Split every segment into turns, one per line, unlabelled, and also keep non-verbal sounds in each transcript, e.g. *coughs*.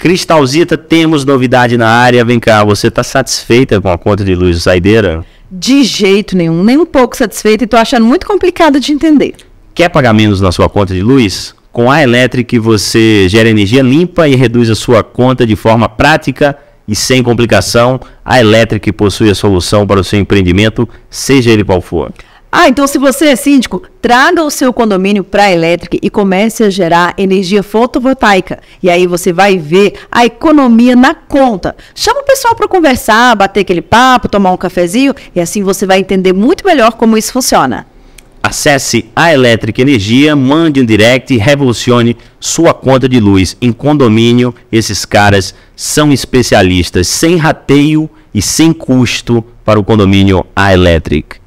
Cristalzita, temos novidade na área. Vem cá, você está satisfeita com a conta de luz saideira?
De jeito nenhum, nem um pouco satisfeita e estou achando muito complicado de entender.
Quer pagar menos na sua conta de luz? Com a Elétrica você gera energia limpa e reduz a sua conta de forma prática e sem complicação. A Elétrica possui a solução para o seu empreendimento, seja ele qual for.
Ah, então se você é síndico, traga o seu condomínio para a Elétrica e comece a gerar energia fotovoltaica. E aí você vai ver a economia na conta. Chama o pessoal para conversar, bater aquele papo, tomar um cafezinho e assim você vai entender muito melhor como isso funciona.
Acesse a Elétrica Energia, mande um direct e revolucione sua conta de luz em condomínio. Esses caras são especialistas, sem rateio e sem custo para o condomínio A Elétrica.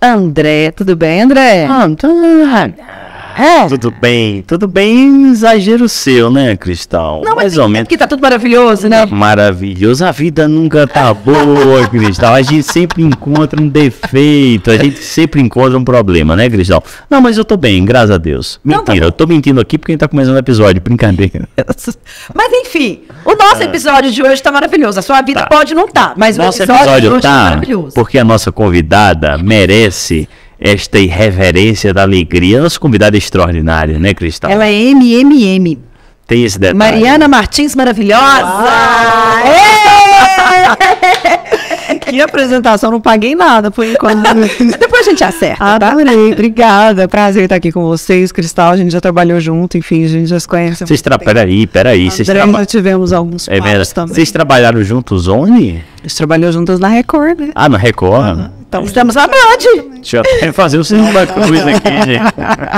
André. Tudo bem, André? Ah, tudo bem.
É. Tudo bem, tudo bem, exagero seu, né, Cristal? Não, mais mas ou menos.
Porque tá tudo maravilhoso, né?
Maravilhoso. A vida nunca tá boa, *laughs* Cristal. A gente sempre encontra um defeito, a gente sempre encontra um problema, né, Cristal? Não, mas eu tô bem, graças a Deus. Mentira, não, tá eu tô mentindo aqui porque a gente tá começando o episódio, brincadeira.
*laughs* Mas enfim, o nosso ah. episódio de hoje tá maravilhoso. A sua vida tá. pode não tá, mas nosso o episódio, episódio tá, tá maravilhoso.
Porque a nossa convidada merece esta irreverência da alegria. Nossa convidada extraordinária, né, Cristal? Ela é MMM. Tem esse detalhe.
Mariana Martins maravilhosa!
*laughs* que apresentação, não paguei nada por enquanto. *laughs* Depois a gente acerta. Tá? Adorei, obrigada. Prazer estar aqui com vocês, Cristal. A gente já trabalhou junto, enfim, a gente já se conhece.
Vocês trabalham Peraí, peraí. Vocês traba... nós
tivemos alguns é também.
Vocês trabalharam juntos onde? A gente trabalhou
juntos na Record, né?
Ah, na Record? Uhum.
Então, Estamos à vontade.
Deixa eu até fazer o sinal da cruz aqui, gente.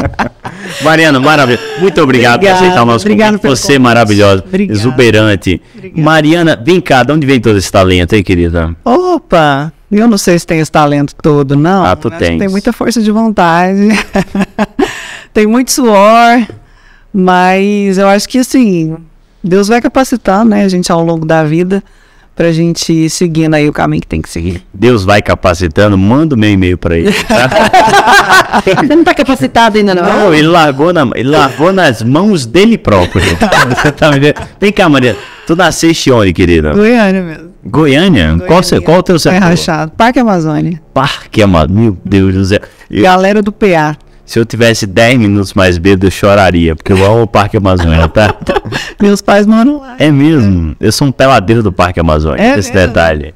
*laughs* Mariana, maravilha. Muito obrigado, obrigado por aceitar o nosso convite. Você é convite. maravilhosa, exuberante. Mariana, vem cá, de onde vem todo esse talento, hein, querida?
Opa, eu não sei se tem esse talento todo, não. Ah, tu tem. Tem muita força de vontade. *laughs* tem muito suor. Mas eu acho que, assim, Deus vai capacitando, né, a gente ao longo da vida pra gente ir seguindo aí o caminho que tem que seguir.
Deus vai capacitando, manda o meu e-mail pra ele. Tá?
*laughs*
Você não tá capacitado ainda, não? Não, ele
largou, na, ele largou nas mãos dele próprio. *laughs* Tá, você tá me Vem cá, Maria. Tu nasceste onde, querida?
Goiânia mesmo.
Goiânia? Goiânia. Qual,
qual o teu setor? É rachado. Parque Amazônia.
Parque Amazônia. Meu Deus do céu. Eu...
Galera do PA.
Se eu tivesse 10 minutos mais bêbado, eu choraria, porque eu amo o Parque Amazônia, tá? *laughs*
Meus pais moram
lá. É mesmo. Eu sou um peladeiro do Parque Amazônia, é esse mesmo. detalhe.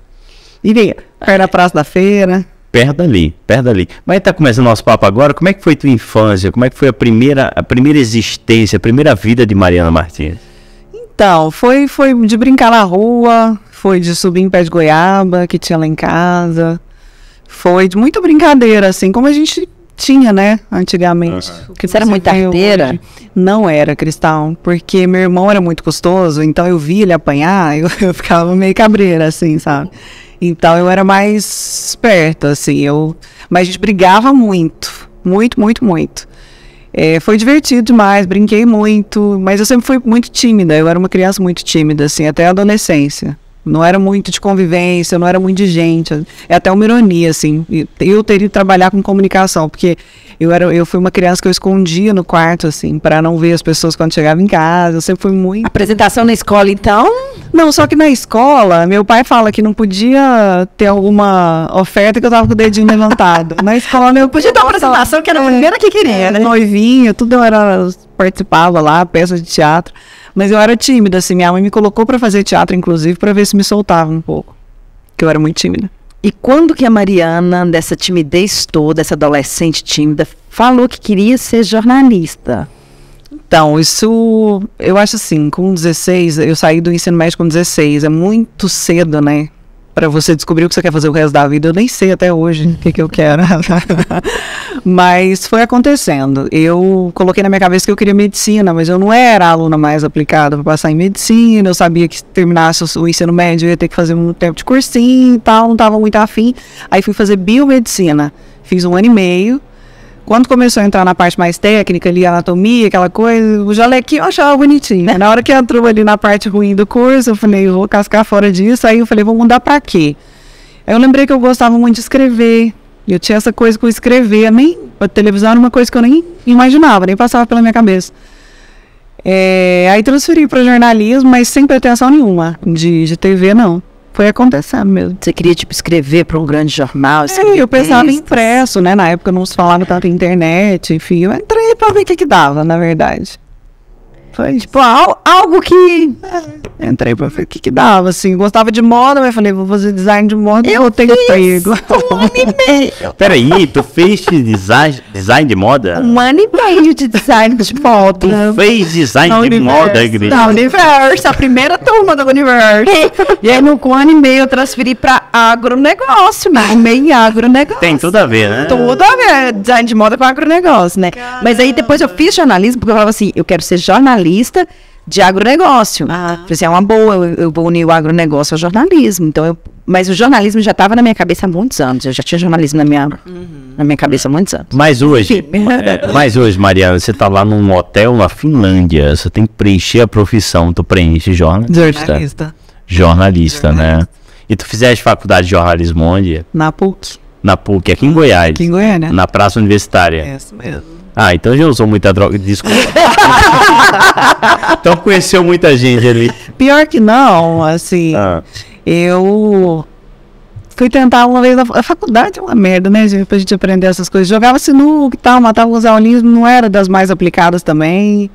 E vem, perto da Praça da Feira.
Perto ali, perto ali. Mas tá começando nosso papo agora. Como é que foi tua infância? Como é que foi a primeira, a primeira existência, a primeira vida de Mariana Martins?
Então, foi, foi de brincar na rua, foi de subir em pé de goiaba que tinha lá em casa. Foi de muita brincadeira, assim, como a gente tinha, né, antigamente. Uhum. Que você era muito arteira? Não era, Cristal, porque meu irmão era muito custoso, então eu via ele apanhar, *laughs* eu, eu ficava meio cabreira, assim, sabe? Então eu era mais esperta, assim, eu... Mas a gente brigava muito, muito, muito, muito. É, foi divertido demais, brinquei muito, mas eu sempre fui muito tímida, eu era uma criança muito tímida, assim, até a adolescência. Não era muito de convivência, não era muito de gente. É até uma ironia, assim. Eu teria que trabalhar com comunicação, porque eu, era, eu fui uma criança que eu escondia no quarto, assim, para não ver as pessoas quando chegava em casa. Eu sempre fui muito. Apresentação na escola, então? Não, só que na escola, meu pai fala que não podia ter alguma oferta que eu tava com o dedinho levantado. na escola, meu. *laughs* podia dar uma apresentação, que era a é, primeira que queria, é, né? Noivinho, tudo eu era, participava lá, peça de teatro. Mas eu era tímida, assim. Minha mãe me colocou para fazer teatro, inclusive, para ver se me soltava um pouco. Que eu era muito tímida. E quando que a Mariana, dessa timidez toda, essa adolescente tímida, falou que queria ser jornalista? Então, isso eu acho assim, com 16, eu saí do ensino médio com 16, é muito cedo, né? para você descobrir o que você quer fazer o resto da vida. Eu nem sei até hoje o que, que eu quero. *laughs* mas foi acontecendo. Eu coloquei na minha cabeça que eu queria medicina, mas eu não era aluna mais aplicada para passar em medicina. Eu sabia que se terminasse o ensino médio eu ia ter que fazer um tempo de cursinho e tal, não estava muito afim. Aí fui fazer biomedicina. Fiz um ano e meio. Quando começou a entrar na parte mais técnica ali, anatomia, aquela coisa, o jalequinho eu achava bonitinho. Na hora que entrou ali na parte ruim do curso, eu falei, eu vou cascar fora disso. Aí eu falei, vou mudar para quê? Aí eu lembrei que eu gostava muito de escrever. Eu tinha essa coisa com escrever. Nem, a televisão era uma coisa que eu nem imaginava, nem passava pela minha cabeça. É, aí transferi para jornalismo, mas sem pretensão nenhuma de, de TV, não foi acontecendo mesmo. Você queria, tipo, escrever para um grande jornal? É, eu pensava em impresso, né? Na época não se falava tanto internet, enfim. Eu entrei para ver o que, que dava, na verdade. Foi tipo al algo que. É, entrei pra ver o que, que dava, assim. Gostava de moda, mas falei, vou fazer design de moda eu, eu tenho emprego. Um ano e meio.
Peraí, tu fez design, design de moda? Um
ano e meio de design de moda. Tu fez design na de universo, moda, igreja? Da Universo, a primeira turma do Universo. *laughs* e aí, no um ano e meio, eu transferi pra agronegócio, mas meio agronegócio. Tem tudo
a ver, né? Tudo
a ver. Design de moda com agronegócio, né? Caramba. Mas aí depois eu fiz jornalismo, porque eu falava assim, eu quero ser jornalista jornalista de agronegócio. Ah. Falei assim, é uma boa, eu, eu vou unir o agronegócio ao jornalismo. Então eu, mas o jornalismo já estava na minha cabeça há muitos anos. Eu já tinha jornalismo na minha, uhum. na minha cabeça há muitos anos.
Mas hoje, é, mas hoje, Mariana, você está lá num hotel na Finlândia, você tem que preencher a profissão, tu preenche jornalista. Jornalista. Jornalista, jornalista. né? E tu fizeste faculdade de jornalismo onde? Na PUC. Na PUC, aqui em Goiás. Aqui em Goiânia. Na Praça Universitária. É isso mesmo. Ah, então já usou muita droga, desculpa. *laughs* então conheceu
muita gente ali. Pior que não, assim. Ah. Eu fui tentar uma vez na a faculdade, é uma merda, né, gente, pra gente aprender essas coisas. Jogava sinuca e tal, matava uns aulinhos, não era das mais aplicadas também.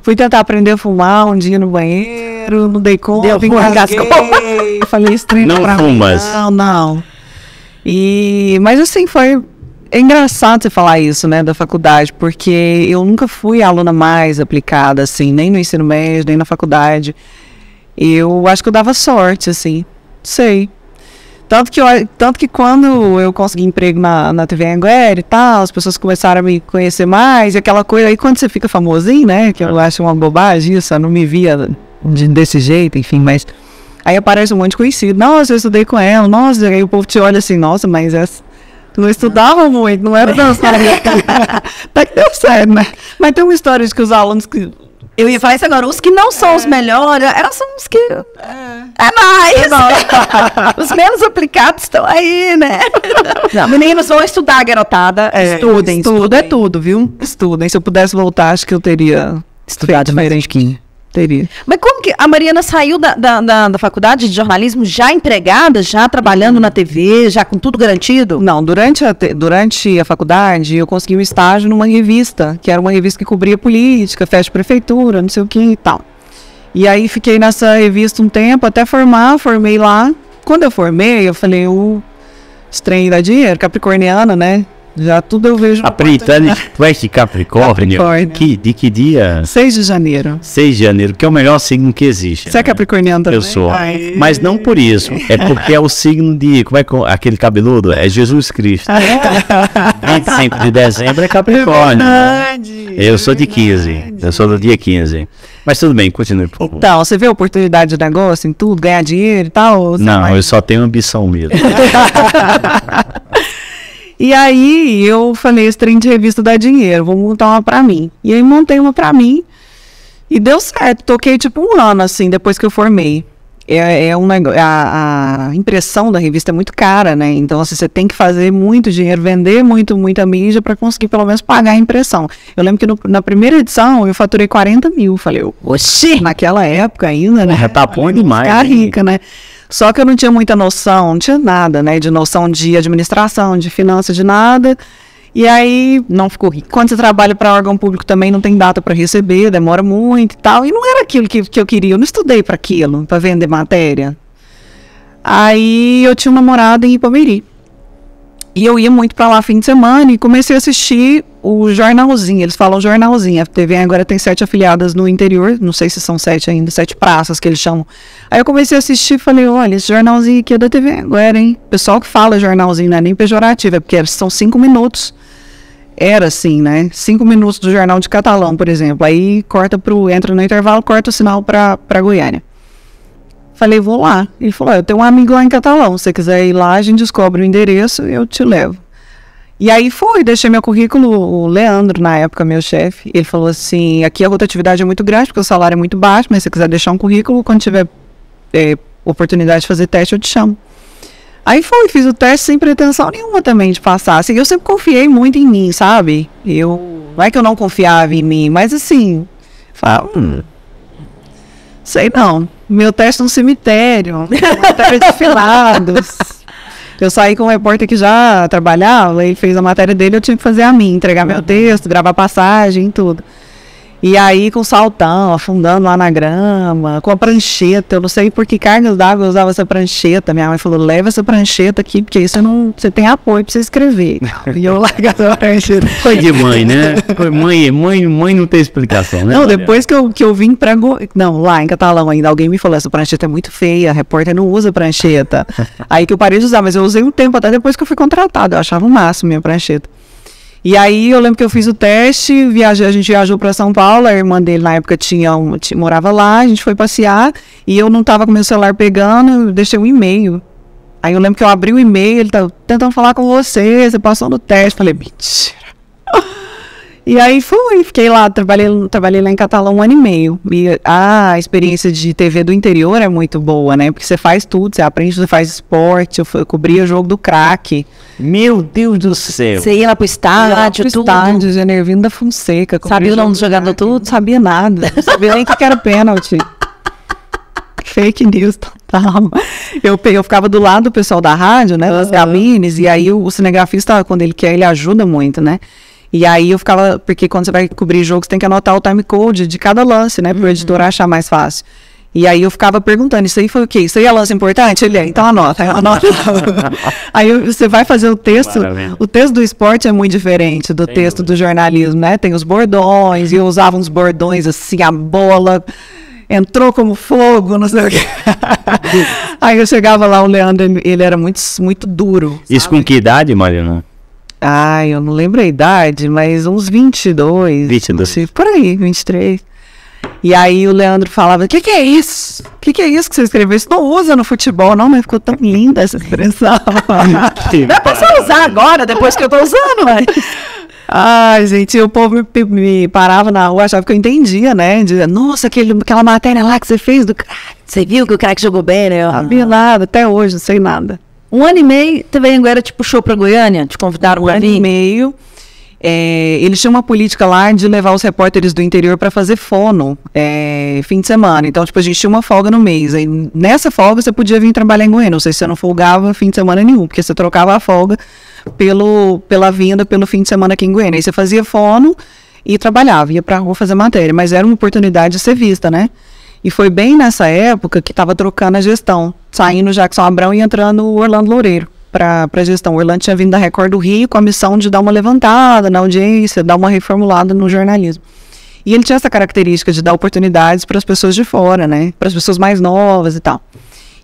Fui tentar aprender a fumar um dia no banheiro, não dei conta, Deu, engasgou. *laughs* Falei estranho Não é fumas. Mim, não, não. E, mas assim, foi é engraçado você falar isso, né, da faculdade, porque eu nunca fui a aluna mais aplicada, assim, nem no ensino médio, nem na faculdade. Eu acho que eu dava sorte, assim, sei. Tanto que, eu, tanto que quando eu consegui emprego na, na TV Anguera e tal, as pessoas começaram a me conhecer mais, e aquela coisa aí, quando você fica famosinho, né, que eu é. acho uma bobagem isso, eu não me via de, desse jeito, enfim, mas... Aí aparece um monte de conhecido, nossa, eu estudei com ela, nossa, aí o povo te olha assim, nossa, mas essa não estudavam muito, não era dançar. *laughs* Até que deu certo, né? Mas tem uma história de que os alunos que. Eu ia falar isso agora, os que não são é.
os melhores, eram são os que. É, é mais! É mais. *laughs* os menos aplicados estão aí, né? *laughs* Não. Meninos, vão estudar, garotada. É, estudem,
é estudem, é tudo, viu? Estudem. Se eu pudesse voltar, acho que eu teria estudado diferente. mais. Teria.
Mas como que a Mariana saiu da, da, da, da faculdade de jornalismo já empregada, já trabalhando
na TV, já com tudo garantido? Não, durante a, durante a faculdade eu consegui um estágio numa revista, que era uma revista que cobria política, festa prefeitura, não sei o que e tal. E aí fiquei nessa revista um tempo até formar, formei lá. Quando eu formei, eu falei, o estranho da dinheiro, capricorniana, né? Já tudo eu vejo.
A Titanic Quest *laughs* Capricórnio. Capricórnio. Que, de que dia? 6
de janeiro.
6 de janeiro, que é o melhor signo que existe. Você é né? é capricorniano também? Eu sou. Ai. Mas não por isso. É porque é o signo de. Como é que é aquele cabeludo? É Jesus Cristo. É. *laughs* 25 de dezembro é Capricórnio. É Eu sou de 15. Eu sou do dia 15. Mas tudo bem, continue. Por favor. Então,
você vê oportunidade de negócio em tudo, ganhar dinheiro e tal?
Não, eu só tenho ambição mesmo. *laughs*
E aí eu falei, esse trem de revista dá dinheiro, vou montar uma para mim. E aí montei uma para mim e deu certo. Toquei tipo um ano, assim, depois que eu formei. É, é um negócio, a, a, impressão da revista é muito cara, né? Então, assim, você tem que fazer muito dinheiro, vender muito, muita mídia para conseguir pelo menos pagar a impressão. Eu lembro que no, na primeira edição eu faturei 40 mil, falei, oxi! Naquela época ainda, né? Já tá bom demais. Ficar rica, né? Só que eu não tinha muita noção, não tinha nada, né? De noção de administração, de finanças, de nada. E aí. Não ficou rico. Quando você trabalha para órgão público também, não tem data para receber, demora muito e tal. E não era aquilo que, que eu queria. Eu não estudei para aquilo, para vender matéria. Aí eu tinha um namorado em Ipameri. E eu ia muito para lá fim de semana e comecei a assistir o jornalzinho, eles falam jornalzinho. A TV agora tem sete afiliadas no interior, não sei se são sete ainda, sete praças que eles chamam. Aí eu comecei a assistir e falei, olha, esse jornalzinho aqui é da TV agora, hein? O pessoal que fala jornalzinho não é nem pejorativo, é porque são cinco minutos. Era assim, né? Cinco minutos do jornal de catalão, por exemplo. Aí corta pro. entra no intervalo, corta o sinal pra, pra Goiânia. Falei, vou lá. Ele falou: eu tenho um amigo lá em Catalão. Se você quiser ir lá, a gente descobre o endereço e eu te levo. E aí fui, deixei meu currículo, o Leandro, na época, meu chefe, ele falou assim, aqui a rotatividade é muito grande, porque o salário é muito baixo, mas se você quiser deixar um currículo, quando tiver é, oportunidade de fazer teste, eu te chamo. Aí fui, fiz o teste sem pretensão nenhuma também de passar. Assim, eu sempre confiei muito em mim, sabe? Eu, não é que eu não confiava em mim, mas assim,
falo, hum,
sei não, meu teste é um cemitério, um cemitério de *laughs* filados. Eu saí com um repórter que já trabalhava, ele fez a matéria dele, eu tive que fazer a minha, entregar meu uhum. texto, gravar passagem, tudo. E aí com saltão, afundando lá na grama, com a prancheta. Eu não sei por que carne d'água eu usava essa prancheta. Minha mãe falou, leva essa prancheta aqui, porque isso não, você tem apoio pra você escrever. *laughs* e eu largava a prancheta.
Foi de mãe, né? Foi mãe, mãe, mãe não tem explicação, né? Não, depois
que eu, que eu vim pra... Go... Não, lá em Catalão ainda, alguém me falou, essa prancheta é muito feia, a repórter não usa prancheta. *laughs* aí que eu parei de usar, mas eu usei um tempo, até depois que eu fui contratado, Eu achava o máximo minha prancheta. E aí eu lembro que eu fiz o teste, viajei, a gente viajou para São Paulo, a irmã dele na época tinha um, morava lá, a gente foi passear e eu não estava com meu celular pegando, eu deixei um e-mail. Aí eu lembro que eu abri o e-mail, ele tá tentando falar com você, você passou no teste, falei, mentira. *laughs* E aí fui, fiquei lá, trabalhei, trabalhei lá em Catalão um ano e meio. E a experiência de TV do interior é muito boa, né? Porque você faz tudo, você aprende, você faz esporte, eu, cobria o jogo do craque. Meu Deus do céu! Você ia lá pro estádio, pro tudo. estádio, Genervino da Fonseca. Sabia o nome do jogador tudo? Não sabia nada, não sabia nem o que era pênalti. Fake news total. Tá, tá eu, eu ficava do lado do pessoal da rádio, né? Das uhum. cabines, e aí o, o cinegrafista, quando ele quer, ele ajuda muito, né? E aí eu ficava, porque quando você vai cobrir jogo, você tem que anotar o time code de cada lance, né? Uhum. Para o editor achar mais fácil. E aí eu ficava perguntando, isso aí foi o quê? Isso aí é lance importante? Ele é, então anota, *laughs* anota. *laughs* aí você vai fazer o texto, Maravilha. o texto do esporte é muito diferente do texto dúvida. do jornalismo, né? Tem os bordões, e eu usava uns bordões assim, a bola entrou como fogo, não sei o quê. *laughs* aí eu chegava lá, o Leandro, ele era muito, muito duro. Isso sabe? com que idade, Marina? Ai, eu não lembro a idade, mas uns 22. 22. Tipo, por aí, 23. E aí o Leandro falava: O que, que é isso? O que, que é isso que você escreveu? Isso não usa no futebol, não, mas ficou tão linda essa expressão. *laughs* Dá pra você usar agora, depois que eu tô usando, mas. Ai, gente, o povo me, me, parava na rua, achava que eu entendia, né? Dizia, nossa, aquele, aquela matéria lá que você fez do Você viu que o crack jogou bem, né? Eu sabia ah. nada, até hoje, não sei nada. Um ano e meio, também agora te puxou para Goiânia? Te convidaram um para vir? Um ano e meio. É, eles tinham uma política lá de levar os repórteres do interior para fazer fono é, fim de semana. Então, tipo, a gente tinha uma folga no mês. Aí, nessa folga, você podia vir trabalhar em Goiânia. Ou seja, você não folgava fim de semana nenhum, porque você trocava a folga pelo, pela vinda pelo fim de semana aqui em Goiânia. Aí você fazia fono e trabalhava, ia para rua fazer matéria. Mas era uma oportunidade de ser vista, né? E foi bem nessa época que estava trocando a gestão saindo Jackson Abrão e entrando o Orlando Loureiro para a gestão. O Orlando tinha vindo da Record do Rio com a missão de dar uma levantada na audiência, dar uma reformulada no jornalismo. E ele tinha essa característica de dar oportunidades para as pessoas de fora, né? Para as pessoas mais novas e tal.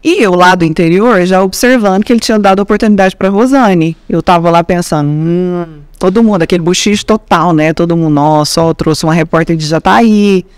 E eu lá do interior, já observando que ele tinha dado oportunidade para Rosane. Eu tava lá pensando, hum, todo mundo, aquele buchicho total, né? Todo mundo, nossa, ó, trouxe uma repórter de Jataí, tá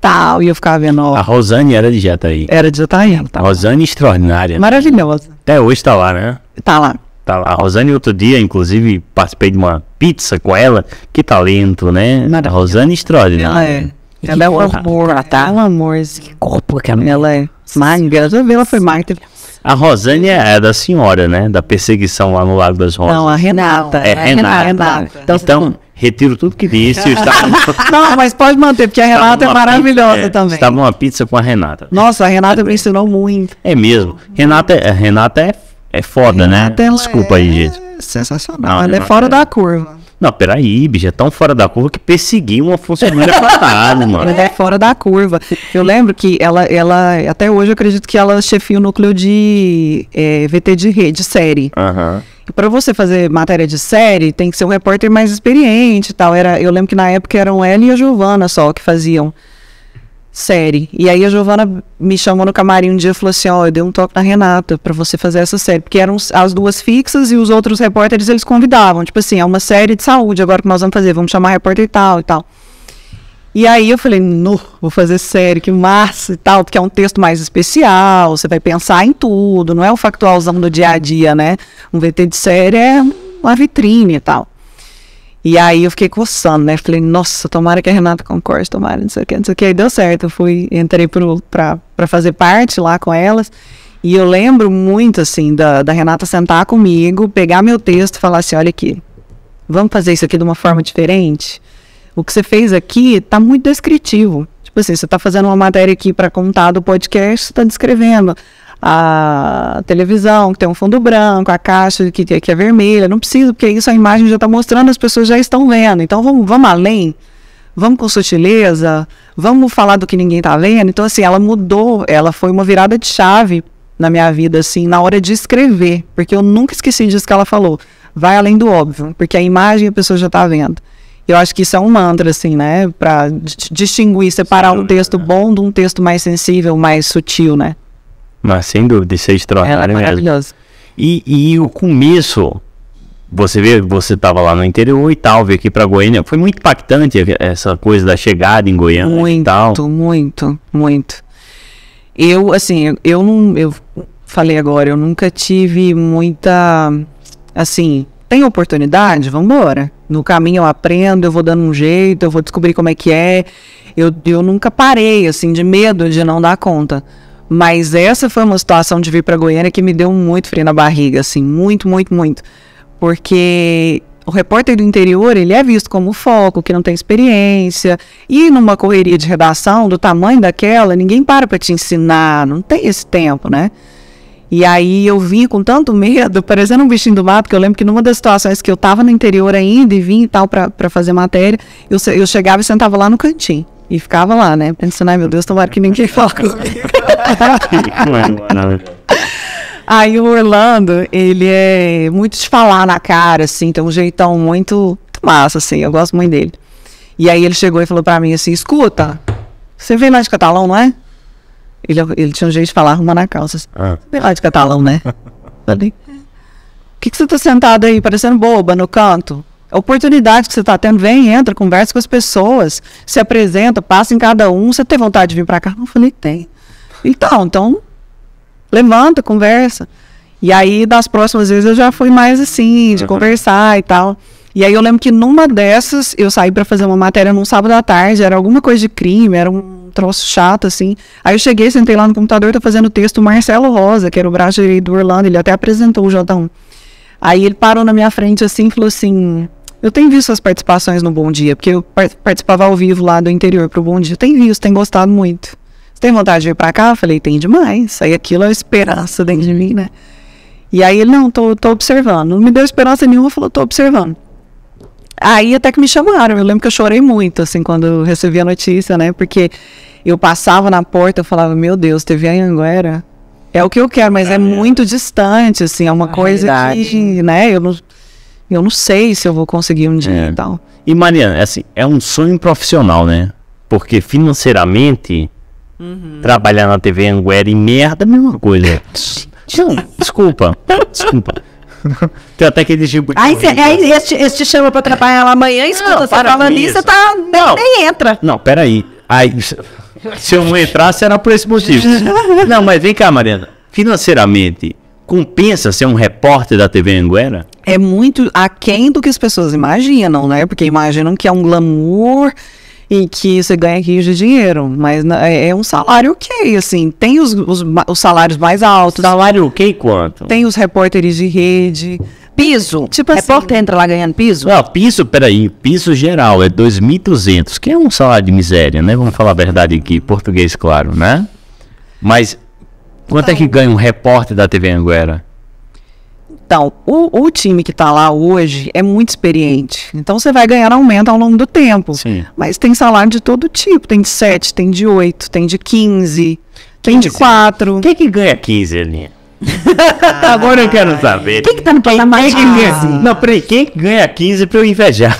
tal. E eu ficava vendo. Ó, a
Rosane era de Jataí. Era de Jataí, ela tá. Rosane extraordinária. Maravilhosa. Até hoje tá lá, né? Tá lá. Tá lá. A Rosane, outro dia, inclusive, participei de uma pizza com ela. Que talento, né? A Rosane extraordinária.
Ela é. ela é, é o amor. Tá? Ela tá um amor. Que corpo que ela Ela é magra. Já vi, ela foi magra.
A Rosane é da senhora, né? Da perseguição lá no Lago das Rosas.
Não, a Renata. é, Renata. Renata. Renata.
Então, então retiro tudo que disse. Estava...
*laughs* Não, mas pode manter, porque a Renata é maravilhosa pizza, é, também. Estava
uma pizza com a Renata. Nossa, a Renata me ensinou muito. É mesmo. Renata, é, Renata é, é foda, Renata, é. né? É Desculpa aí, gente. Sensacional. Não, ela é fora da curva. Não, peraí, bicho, é tão fora da curva que perseguir uma funcionária é fatada, mano.
Ela é fora da curva. Eu lembro que ela, ela até hoje eu acredito que ela é chefia o núcleo de é, VT de rede, série. Uhum. E para você fazer matéria de série, tem que ser um repórter mais experiente e tal. Era, eu lembro que na época eram ela e a Giovana só que faziam série. E aí a Giovana me chamou no camarim um dia e falou assim: ó, oh, eu dei um toque na Renata para você fazer essa série. Porque eram as duas fixas e os outros repórteres eles convidavam. Tipo assim, é uma série de saúde, agora que nós vamos fazer, vamos chamar repórter e tal e tal. E aí eu falei, no, vou fazer série, que massa e tal, porque é um texto mais especial, você vai pensar em tudo, não é o factualzão do dia a dia, né? Um VT de série é uma vitrine e tal. E aí eu fiquei coçando, né? Falei, nossa, tomara que a Renata concorde, tomara, não sei o que, não sei o que. Aí deu certo, eu fui, entrei para fazer parte lá com elas. E eu lembro muito, assim, da, da Renata sentar comigo, pegar meu texto e falar assim: olha aqui, vamos fazer isso aqui de uma forma diferente? O que você fez aqui tá muito descritivo. Tipo assim, você tá fazendo uma matéria aqui para contar do podcast, você tá descrevendo a televisão, que tem um fundo branco, a caixa que, que é vermelha. Não precisa, porque isso a imagem já está mostrando, as pessoas já estão vendo. Então vamos, vamos além, vamos com sutileza, vamos falar do que ninguém está vendo. Então, assim, ela mudou, ela foi uma virada de chave na minha vida, assim, na hora de escrever, porque eu nunca esqueci disso que ela falou. Vai além do óbvio, porque a imagem a pessoa já está vendo. Eu acho que isso é um mantra, assim, né? Para distinguir, separar um texto é. bom de um texto mais sensível, mais sutil, né?
Mas sem dúvida, isso é extraordinário Ela é maravilhoso. mesmo. E, e o começo, você vê, você estava lá no interior e tal, veio aqui para Goiânia. Foi muito impactante essa coisa da chegada em Goiânia muito, e tal.
Muito, muito, Eu, assim, eu não. Eu falei agora, eu nunca tive muita. Assim, tem oportunidade, vamos embora. No caminho eu aprendo, eu vou dando um jeito, eu vou descobrir como é que é. Eu, eu nunca parei, assim, de medo de não dar conta. Mas essa foi uma situação de vir para Goiânia que me deu muito frio na barriga, assim, muito, muito, muito. Porque o repórter do interior, ele é visto como foco, que não tem experiência. E numa correria de redação do tamanho daquela, ninguém para para te ensinar, não tem esse tempo, né? E aí eu vim com tanto medo, *laughs* parecendo um bichinho do mato, que eu lembro que numa das situações que eu estava no interior ainda e vim e tal para fazer matéria, eu, eu chegava e sentava lá no cantinho. E ficava lá, né? Pensando, ai meu Deus, tomara que ninguém fala *laughs* comigo. É,
é
aí o Orlando, ele é muito de falar na cara, assim, tem um jeitão muito, massa, assim, eu gosto muito dele. E aí ele chegou e falou pra mim assim: escuta, você vem lá de catalão, não é? Ele, ele tinha um jeito de falar arrumar na calça. Assim, Você ah. vem lá de catalão, né? *laughs* Falei: o que, que você tá sentada aí, parecendo boba no canto? A oportunidade que você está tendo, vem, entra, conversa com as pessoas, se apresenta, passa em cada um. Você tem vontade de vir para cá? Não falei, tem. Então, então, levanta, conversa. E aí, das próximas vezes, eu já fui mais assim, de uhum. conversar e tal. E aí, eu lembro que numa dessas, eu saí para fazer uma matéria num sábado à tarde, era alguma coisa de crime, era um troço chato, assim. Aí eu cheguei, sentei lá no computador, tá fazendo o texto, o Marcelo Rosa, que era o braço direito do Orlando, ele até apresentou o J1. Aí ele parou na minha frente assim e falou assim: eu tenho visto as participações no Bom Dia, porque eu participava ao vivo lá do interior para o Bom Dia. Tem visto, tem gostado muito. Você tem vontade de vir para cá? Eu falei, tem demais. Aí aquilo é esperança dentro de mim, né? E aí ele, não, tô, tô observando. Não me deu esperança nenhuma, falou, tô observando. Aí até que me chamaram. Eu lembro que eu chorei muito, assim, quando eu recebi a notícia, né? Porque eu passava na porta, eu falava, meu Deus, teve a Anguera. É o que eu quero, mas é, é muito distante, assim, é uma a coisa realidade. que, né, eu não eu não sei se eu vou conseguir um dia é. e tal. E Mariana,
é assim, é um sonho profissional, né? Porque financeiramente, uhum. trabalhar na TV Anguera e merda é a mesma coisa. *laughs* desculpa, desculpa. Tem até que tipo Aí,
aí este, este chama pra trabalhar lá amanhã, escuta, você falando isso, você tá,
não, nem entra. Não, peraí. Aí, se eu não entrasse, era por esse motivo. *laughs* não, mas vem cá, Mariana. Financeiramente, Compensa ser um repórter da TV Anguera?
É muito aquém do que as pessoas imaginam, né? Porque imaginam que é um glamour e que você ganha rios de dinheiro, mas é, é um salário ok, assim, tem os, os, os salários mais altos. Salário ok
quanto? Tem
os repórteres de rede. Piso. Tipo assim, Repórter entra lá ganhando
piso? Não, piso, peraí, piso geral é 2.200, que é um salário de miséria, né? Vamos falar a verdade aqui, português claro, né? Mas Quanto então, é que então, ganha um repórter da TV Anguera?
Então, o, o time que está lá hoje é muito experiente. Então, você vai ganhar aumento ao longo do tempo. Sim. Mas tem salário de todo tipo. Tem de 7, tem de 8, tem de 15, 15. tem de 4. Quem é que ganha 15, Elinha? *laughs* *laughs* Agora eu quero ah, saber.
Quem que tá no patamar quem, quem, ah. Não, peraí, quem é ganha 15 para eu invejar?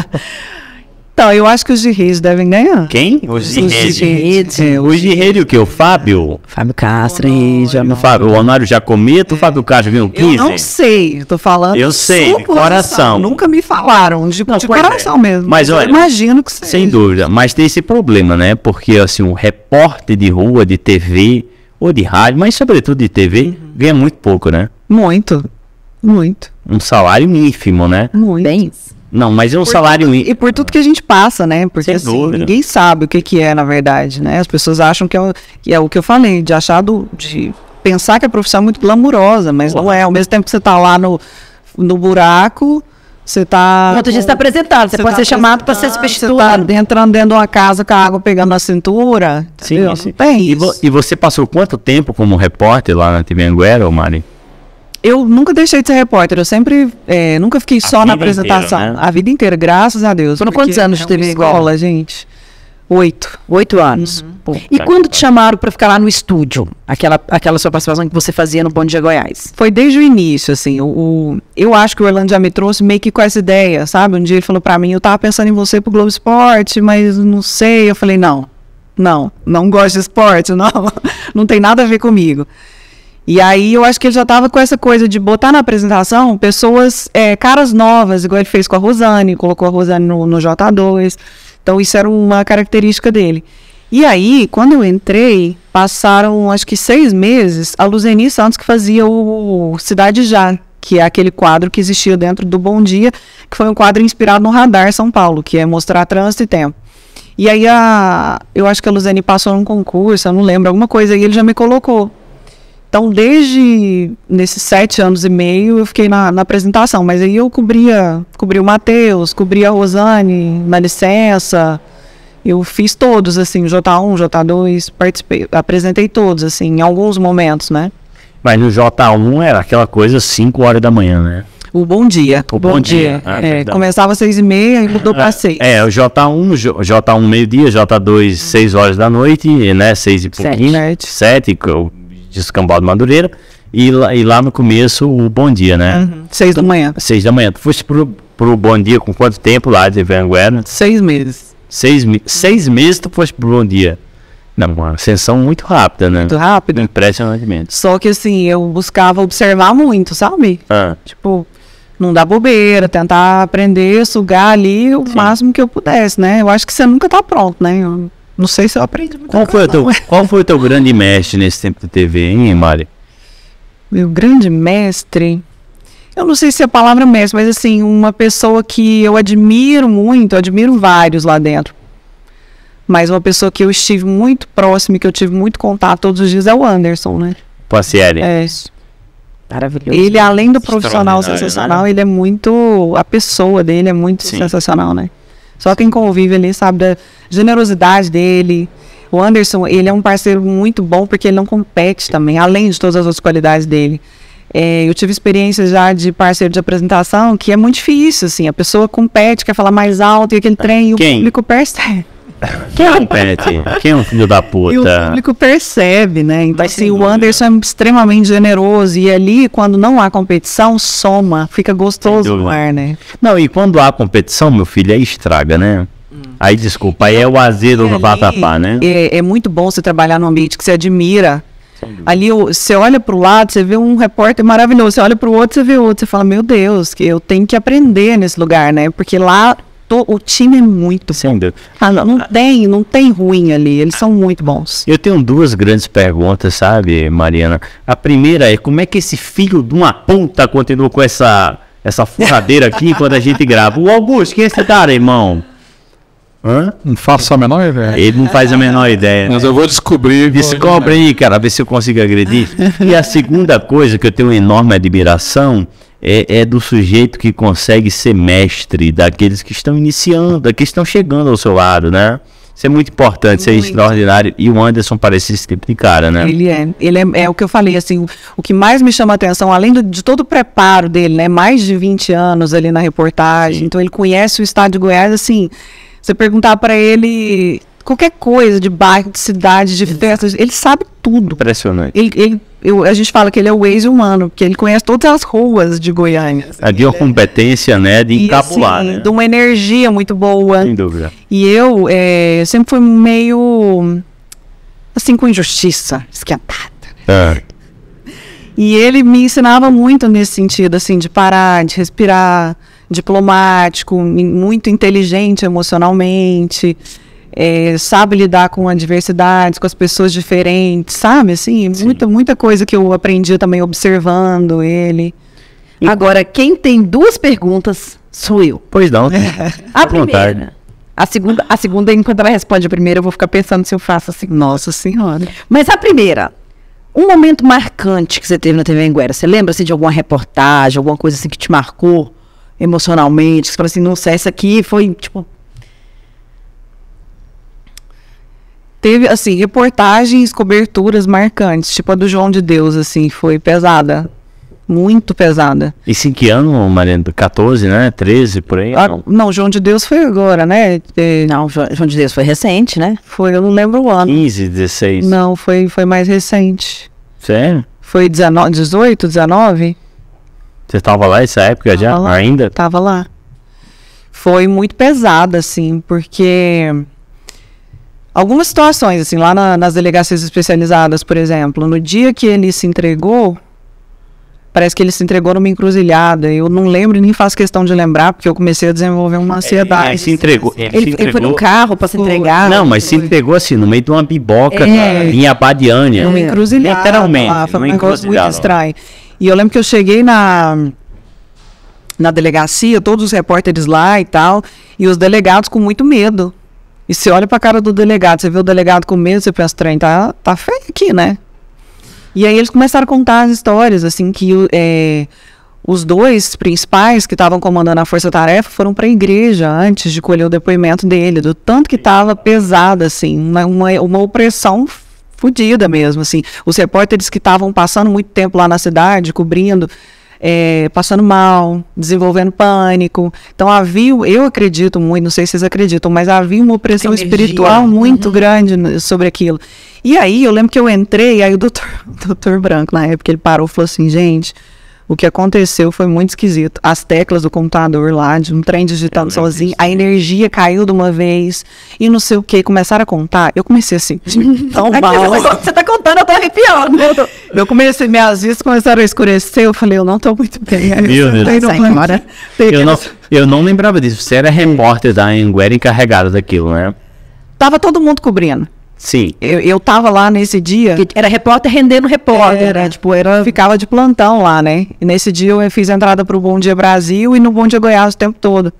*laughs* Então, eu acho que os de redes devem ganhar. Quem? Os de redes. Os de
redes. É, os de o quê? O Fábio? Fábio Castro e já... O, Fábio, o Honório Jacometo, é. o Fábio Castro ganhou 15? Eu não
sei, eu tô falando. Eu sei, de coração. Nunca me falaram, de, não, de coração é. mesmo. Mas olha, eu imagino
que seja. Sem dúvida, mas tem esse problema, né? Porque assim, um repórter de rua, de TV ou de rádio, mas sobretudo de TV, uhum. ganha muito pouco, né?
Muito, muito.
Um salário ínfimo, né?
Muito. Bem isso.
Não, mas é um por salário tudo, E
por tudo que a gente passa, né? Porque assim, ninguém sabe o que, que é, na verdade, né? As pessoas acham que é, o, que é o que eu falei, de achar do, de pensar que a profissão é muito glamurosa, mas Uau. não é. Ao mesmo tempo que você está lá no, no buraco, você está. Quanto dia você está apresentado, você, você pode tá ser chamado para ser substituído. Você está entrando dentro de uma casa com a água pegando na cintura. Sim, sim. Não
tem e, vo, e, você passou quanto tempo como repórter lá na TV Anguera, Mari?
eu nunca deixei de ser repórter, eu sempre é, nunca fiquei a só na apresentação. Inteira, né? A vida inteira, graças a Deus. Foram quantos anos de é TV escola, escola, gente? Oito. Oito anos. Uhum. E quando te chamaram para ficar lá no estúdio? Aquela, aquela sua participação que você fazia no Bom Dia Goiás? Foi desde o início, assim. O, o, eu acho que o Orlando já me trouxe meio que com essa ideia, sabe? Um dia ele falou para mim, eu tava pensando em você pro Globo Esporte, mas não sei. Eu falei, não, não, não gosto de esporte, não. *laughs* não tem nada a ver comigo. E aí eu acho que ele já estava com essa coisa de botar na apresentação pessoas, é, caras novas, igual ele fez com a Rosane, colocou a Rosane no, no J2. Então isso era uma característica dele. E aí, quando eu entrei, passaram acho que seis meses, a Luzeni Santos que fazia o Cidade Já, que é aquele quadro que existia dentro do Bom Dia, que foi um quadro inspirado no Radar São Paulo, que é mostrar trânsito e tempo. E aí, a, eu acho que a Luzeni passou num concurso, eu não lembro, alguma coisa, e ele já me colocou então, desde nesses sete anos e meio, eu fiquei na, na apresentação, mas aí eu cobria, cobria o Matheus, cobria a Rosane, na licença, eu fiz todos, assim, J1, J2, participei, apresentei todos, assim, em alguns momentos, né?
Mas no J1 era aquela coisa 5 horas da manhã, né?
O bom dia. O bom, bom dia. dia. Ah, é, começava às seis e meia e mudou para ah, seis.
É, o J1, J1 meio-dia, J2 seis horas da noite, né? Seis e pouquinho. Sete. Sete, de do Madureira. E lá, e lá no começo, o Bom Dia, né? Uhum. Seis da manhã. Seis da manhã. Tu foste pro, pro Bom Dia com quanto tempo lá de Vanguera? Seis meses. Seis, me seis meses tu foste pro Bom Dia. Não, uma ascensão muito rápida, né? Muito rápida. Impressionantemente.
Só que assim, eu buscava observar muito, sabe? Ah. Tipo, não dar bobeira, tentar aprender, sugar ali o Sim. máximo que eu pudesse, né? Eu acho que você nunca tá pronto, né? Eu não sei se eu aprendi muito.
Qual, foi, não, *laughs* qual foi o teu grande mestre nesse tempo de TV, hein, Mari?
Meu grande mestre. Eu não sei se é a palavra mestre, mas assim, uma pessoa que eu admiro muito, eu admiro vários lá dentro. Mas uma pessoa que eu estive muito próximo e que eu tive muito contato todos os dias é o Anderson, né?
Passieri. É.
isso. Maravilhoso. Ele, além do profissional né? sensacional, né? ele é muito. A pessoa dele é muito Sim. sensacional, né? Só quem convive ali sabe da generosidade dele. O Anderson, ele é um parceiro muito bom porque ele não compete também, além de todas as outras qualidades dele. É, eu tive experiência já de parceiro de apresentação que é muito difícil, assim. A pessoa compete, quer falar mais alto e aquele trem e o público percebe. Quem compete?
É Quem é um filho da puta? E o público
percebe, né? Então, assim, o Anderson é extremamente generoso. E ali, quando não há competição, soma. Fica gostoso o ar, né?
Não, e quando há competição, meu filho, aí estraga, né? Hum. Aí, desculpa, aí é o azedo do batapá, é, né?
É, é muito bom você trabalhar num ambiente que você admira, Ali você olha para o lado, você vê um repórter maravilhoso, você olha para o outro, você vê outro, você fala, meu Deus, que eu tenho que aprender nesse lugar, né? Porque lá to, o time é muito Sem é dúvida. Ah, não, não ah. tem, não tem ruim ali. Eles são muito bons. Eu tenho
duas grandes perguntas, sabe, Mariana? A primeira é como é que esse filho de uma ponta continua com essa essa furadeira aqui enquanto *laughs* a gente grava? O Augusto, quem é esse cara, irmão?
Hã? Não faço a menor ideia.
Ele não faz a menor ideia. Mas né? eu vou descobrir. Descobre aí, cara, ver se eu consigo agredir. *laughs* E a segunda coisa que eu tenho uma enorme admiração é, é do sujeito que consegue ser mestre, daqueles que estão iniciando, daqueles que estão chegando ao seu lado, né? Isso é muito importante, isso é extraordinário. E o Anderson parece esse tipo de cara, né?
Ele é. Ele é, é o que eu falei, assim, o, o que mais me chama a atenção, além do, de todo o preparo dele, né? Mais de 20 anos ali na reportagem. Sim. Então ele conhece o estado de Goiás, assim. Você perguntar para ele qualquer coisa de bairro, de cidade, de festas, ele sabe tudo. Impressionante. Ele, ele eu, a gente fala que ele é o ex humano, porque ele conhece todas as ruas de Goiânia.
a é de uma competência né, de encapular, assim, né? De
uma energia muito boa. Sem dúvida. E eu, é, eu sempre fui meio, assim, com injustiça, esquentada. É. E ele me ensinava muito nesse sentido, assim, de parar, de respirar, diplomático, muito inteligente emocionalmente é, sabe lidar com adversidades, com as pessoas diferentes, sabe? Assim, Sim. muita, muita coisa que eu aprendi também observando ele. E... Agora, quem tem duas perguntas sou eu.
Pois não. *laughs*
a primeira.
A segunda, a segunda, enquanto ela responde a primeira, eu vou ficar pensando se eu faço assim. Nossa Senhora. Mas a primeira, um momento marcante que você teve na TV Anguera, você lembra assim, de alguma reportagem, alguma coisa assim que te marcou emocionalmente? Que você falou assim, nossa, essa aqui foi tipo
teve, assim, reportagens, coberturas marcantes, tipo a do João de Deus, assim, foi pesada. Muito pesada.
E em que ano, Mariana? 14, né? 13, por aí? Ah,
não? João de Deus foi agora, né? É... Não, João de Deus foi recente, né? Foi, eu não lembro o ano. 15, 16? Não, foi, foi mais recente. Sério? Foi 19, 18, 19? Você tava lá essa
época tava já? Lá. Ainda?
Tava lá. Foi muito pesada, assim, porque algumas situações, assim, lá na, nas delegacias especializadas, por exemplo, no dia que ele se entregou, parece que ele se entregou numa encruzilhada. Eu não lembro nem faço questão de lembrar, porque eu comecei a desenvolver uma é, ansiedade. Ele, é, Ele, é, ele, se
entregou. ele foi num
carro para se entregar. Não,
mas foi. se entregou assim, no meio de uma biboca, é, em Abadiânia. Numa encruzilhada. Literalmente. Lá, foi uma negócio muito estranho.
E eu lembro que eu cheguei na na delegacia, todos os repórteres lá e tal, e os delegados com muito medo e você olha pra cara do delegado, você vê o delegado com medo, você pensa, trem, tá, tá feio aqui, né? E aí eles começaram a contar as histórias, assim, que é, os dois principais que estavam comandando a Força Tarefa foram para a igreja antes de colher o depoimento dele, do tanto que estava pesado, assim, uma, uma, uma opressão fodida mesmo, assim. Os repórteres que estavam passando muito tempo lá na cidade, cobrindo, é, passando mal, desenvolvendo pânico. Então havia, eu acredito muito, não sei se vocês acreditam, mas havia uma opressão espiritual uhum. muito uhum. grande sobre aquilo. E aí eu lembro que eu entrei, aí o doutor, o *laughs* doutor Branco, na época, ele parou e falou assim, gente o que aconteceu foi muito esquisito. As teclas do computador lá, de um trem digitando sozinho, a energia caiu de uma vez e não sei o que. Começaram a contar. Eu comecei assim, *laughs* *laughs* tão mal. *laughs* Você tá contando, eu tô arrepiando. Eu comecei, minhas vistas começaram a escurecer. Eu falei, eu não tô muito bem. Meu eu Deus. Agora,
eu, não, assim. eu não lembrava disso. Você era repórter da Anguera encarregada daquilo, né?
Tava todo mundo cobrindo. Sim. Eu, eu tava lá nesse dia. Era repórter rendendo repórter. Era, né? tipo, era, ficava de plantão lá, né? E nesse dia eu fiz a entrada pro Bom Dia Brasil e no Bom Dia Goiás o tempo todo.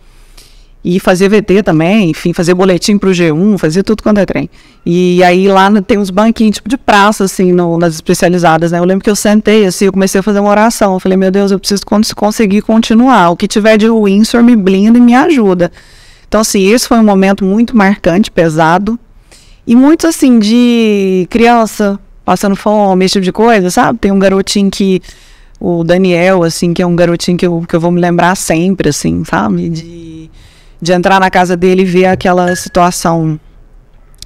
E fazer VT também, enfim, fazer boletim pro G1, fazer tudo quanto é trem. E aí lá tem uns banquinhos, tipo de praça, assim, no, nas especializadas, né? Eu lembro que eu sentei, assim, eu comecei a fazer uma oração. Eu falei, meu Deus, eu preciso conseguir continuar. O que tiver de ruim, o senhor me blinda e me ajuda. Então, assim, esse foi um momento muito marcante, pesado, e muito assim, de criança passando fome, esse tipo de coisa, sabe? Tem um garotinho que. O Daniel, assim, que é um garotinho que eu, que eu vou me lembrar sempre, assim, sabe? De, de entrar na casa dele e ver aquela situação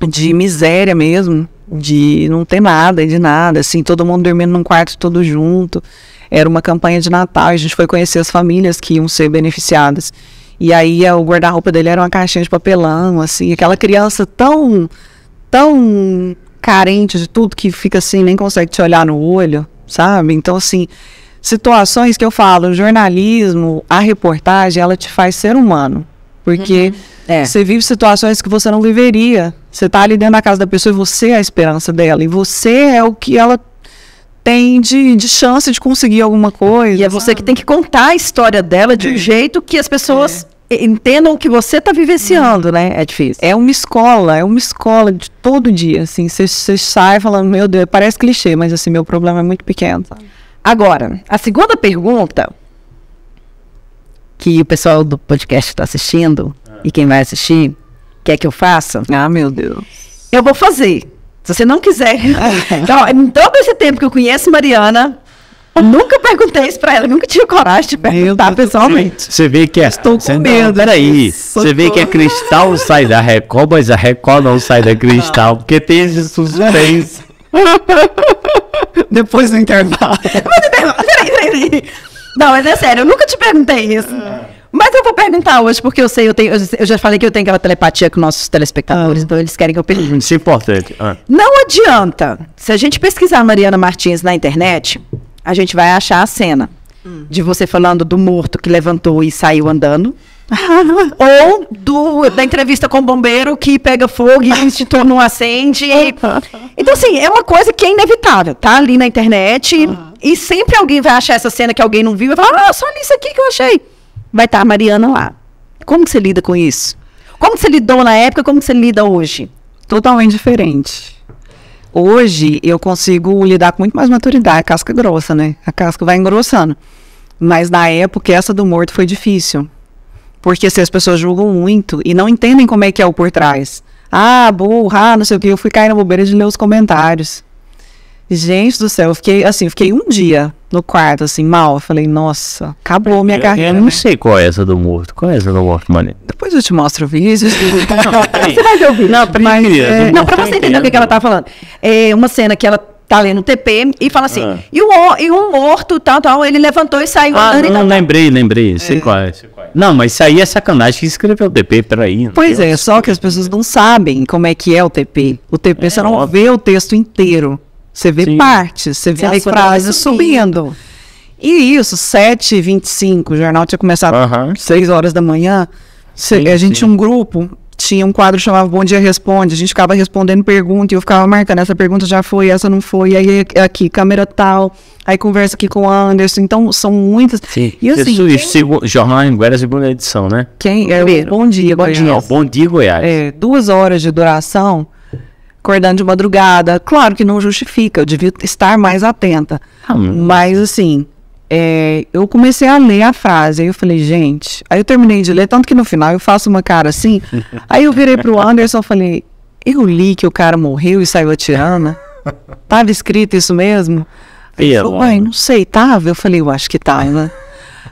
de miséria mesmo, de não ter nada, de nada, assim, todo mundo dormindo num quarto todo junto. Era uma campanha de Natal, a gente foi conhecer as famílias que iam ser beneficiadas. E aí é, o guarda-roupa dele era uma caixinha de papelão, assim, aquela criança tão tão carente de tudo que fica assim, nem consegue te olhar no olho, sabe? Então, assim, situações que eu falo, jornalismo, a reportagem, ela te faz ser humano. Porque uhum. É. você vive situações que você não viveria. Você está ali dentro da casa da pessoa e você é a esperança dela. E você é o que ela tem de, de chance de conseguir alguma coisa. E é sabe? você que
tem que contar a história dela de um é. jeito que as pessoas é entendam o que você está vivenciando,
né? É difícil. É uma escola, é uma escola de todo dia, assim. Você sai falando, meu Deus, parece clichê, mas assim, meu problema é muito pequeno. Agora, a segunda pergunta
que o pessoal do podcast está assistindo é. e quem vai assistir quer que eu faça? Ah, meu Deus. Eu vou fazer. Se você não quiser. *laughs* então, em todo esse tempo que eu conheço Mariana, nunca perguntei isso pra ela, nunca tive coragem de perguntar pessoalmente.
Você vê que é. Estou com medo. Né? peraí. Você vê que a é Cristal sai da Record, mas a Record não sai da Cristal, porque tem esse suspense.
*laughs* Depois do intervalo. peraí, peraí, peraí. Não,
mas é sério, eu nunca te perguntei isso. Mas eu vou perguntar hoje, porque eu sei, eu, tenho, eu já falei que eu tenho aquela telepatia com nossos telespectadores, ah. então eles querem que eu pergunte. Isso é importante. Ah. Não adianta. Se a gente pesquisar Mariana Martins na internet, a gente vai achar a cena hum. de você falando do morto que levantou e saiu andando. *laughs* Ou do, da entrevista com o bombeiro que pega fogo e o extintor não acende. *laughs* Então, assim, é uma coisa que é inevitável, tá? Ali na internet. Uhum. E sempre alguém vai achar essa cena que alguém não viu e vai falar, ah, só nisso aqui que eu achei. Vai estar tá a Mariana lá. Como que você lida com isso? Como
que você lidou na época, como que você lida hoje? Totalmente diferente. Hoje eu consigo lidar com muito mais maturidade, a casca é grossa, né? A casca vai engrossando. Mas na época, essa do morto foi difícil. Porque se assim, as pessoas julgam muito e não entendem como é que é o por trás. Ah, burra, ah, não sei o que, eu fui cair na bobeira de ler os comentários. Gente do céu, eu fiquei assim, fiquei um dia no quarto, assim, mal. Eu falei, nossa, acabou minha eu, carreira.
Eu não né? sei qual é essa do morto. Qual é essa do morto, mano?
Depois eu te mostro o vídeo.
não, *laughs* você vai ver o vídeo. Não, mas, é... não pra você entender o que, ela tá falando. É uma cena que ela tá lendo o TP e fala assim, ah. e, o, e um morto, tal, tal, ele levantou e saiu ah,
andando. Não, não, lembrei, lembrei, é. qual sei qual é. Não, mas isso aí é sacanagem que escreveu o TP, peraí. Pois
é, Deus. é, só que as pessoas não sabem como é que é o TP. O TP é, você não óbvio. vê o texto inteiro. Você vê Sim. partes, você vê as frases subindo. subindo. E isso, 7h25, o jornal tinha começado uhum. 6 horas da manhã. sim, a gente sim. tinha um grupo, tinha um quadro que chamava Bom Dia Responde. A gente ficava respondendo pergunta e eu ficava marcando, essa pergunta já foi, essa não foi, aí é aqui, câmera tal, aí conversa aqui com o Anderson. Então, são muitas.
Sim. E assim, isso, quem... Sigo, jornal Anguera, é segunda edição, né?
Quem? É, o Bom Dia Goiás. bom Dia
Goiás. É,
duas horas de duração acordando de madrugada. Claro que não justifica, eu devia estar mais atenta.
Ah, mas
assim, é, eu comecei a ler a frase, aí eu falei, gente, aí eu terminei de ler, tanto que no final eu faço uma cara assim, *laughs* aí eu virei pro Anderson e falei, eu li que o cara morreu e saiu a Tiana? Né? Tava escrito isso mesmo? Aí ele falou, não sei, tava? Eu falei, eu acho que tava.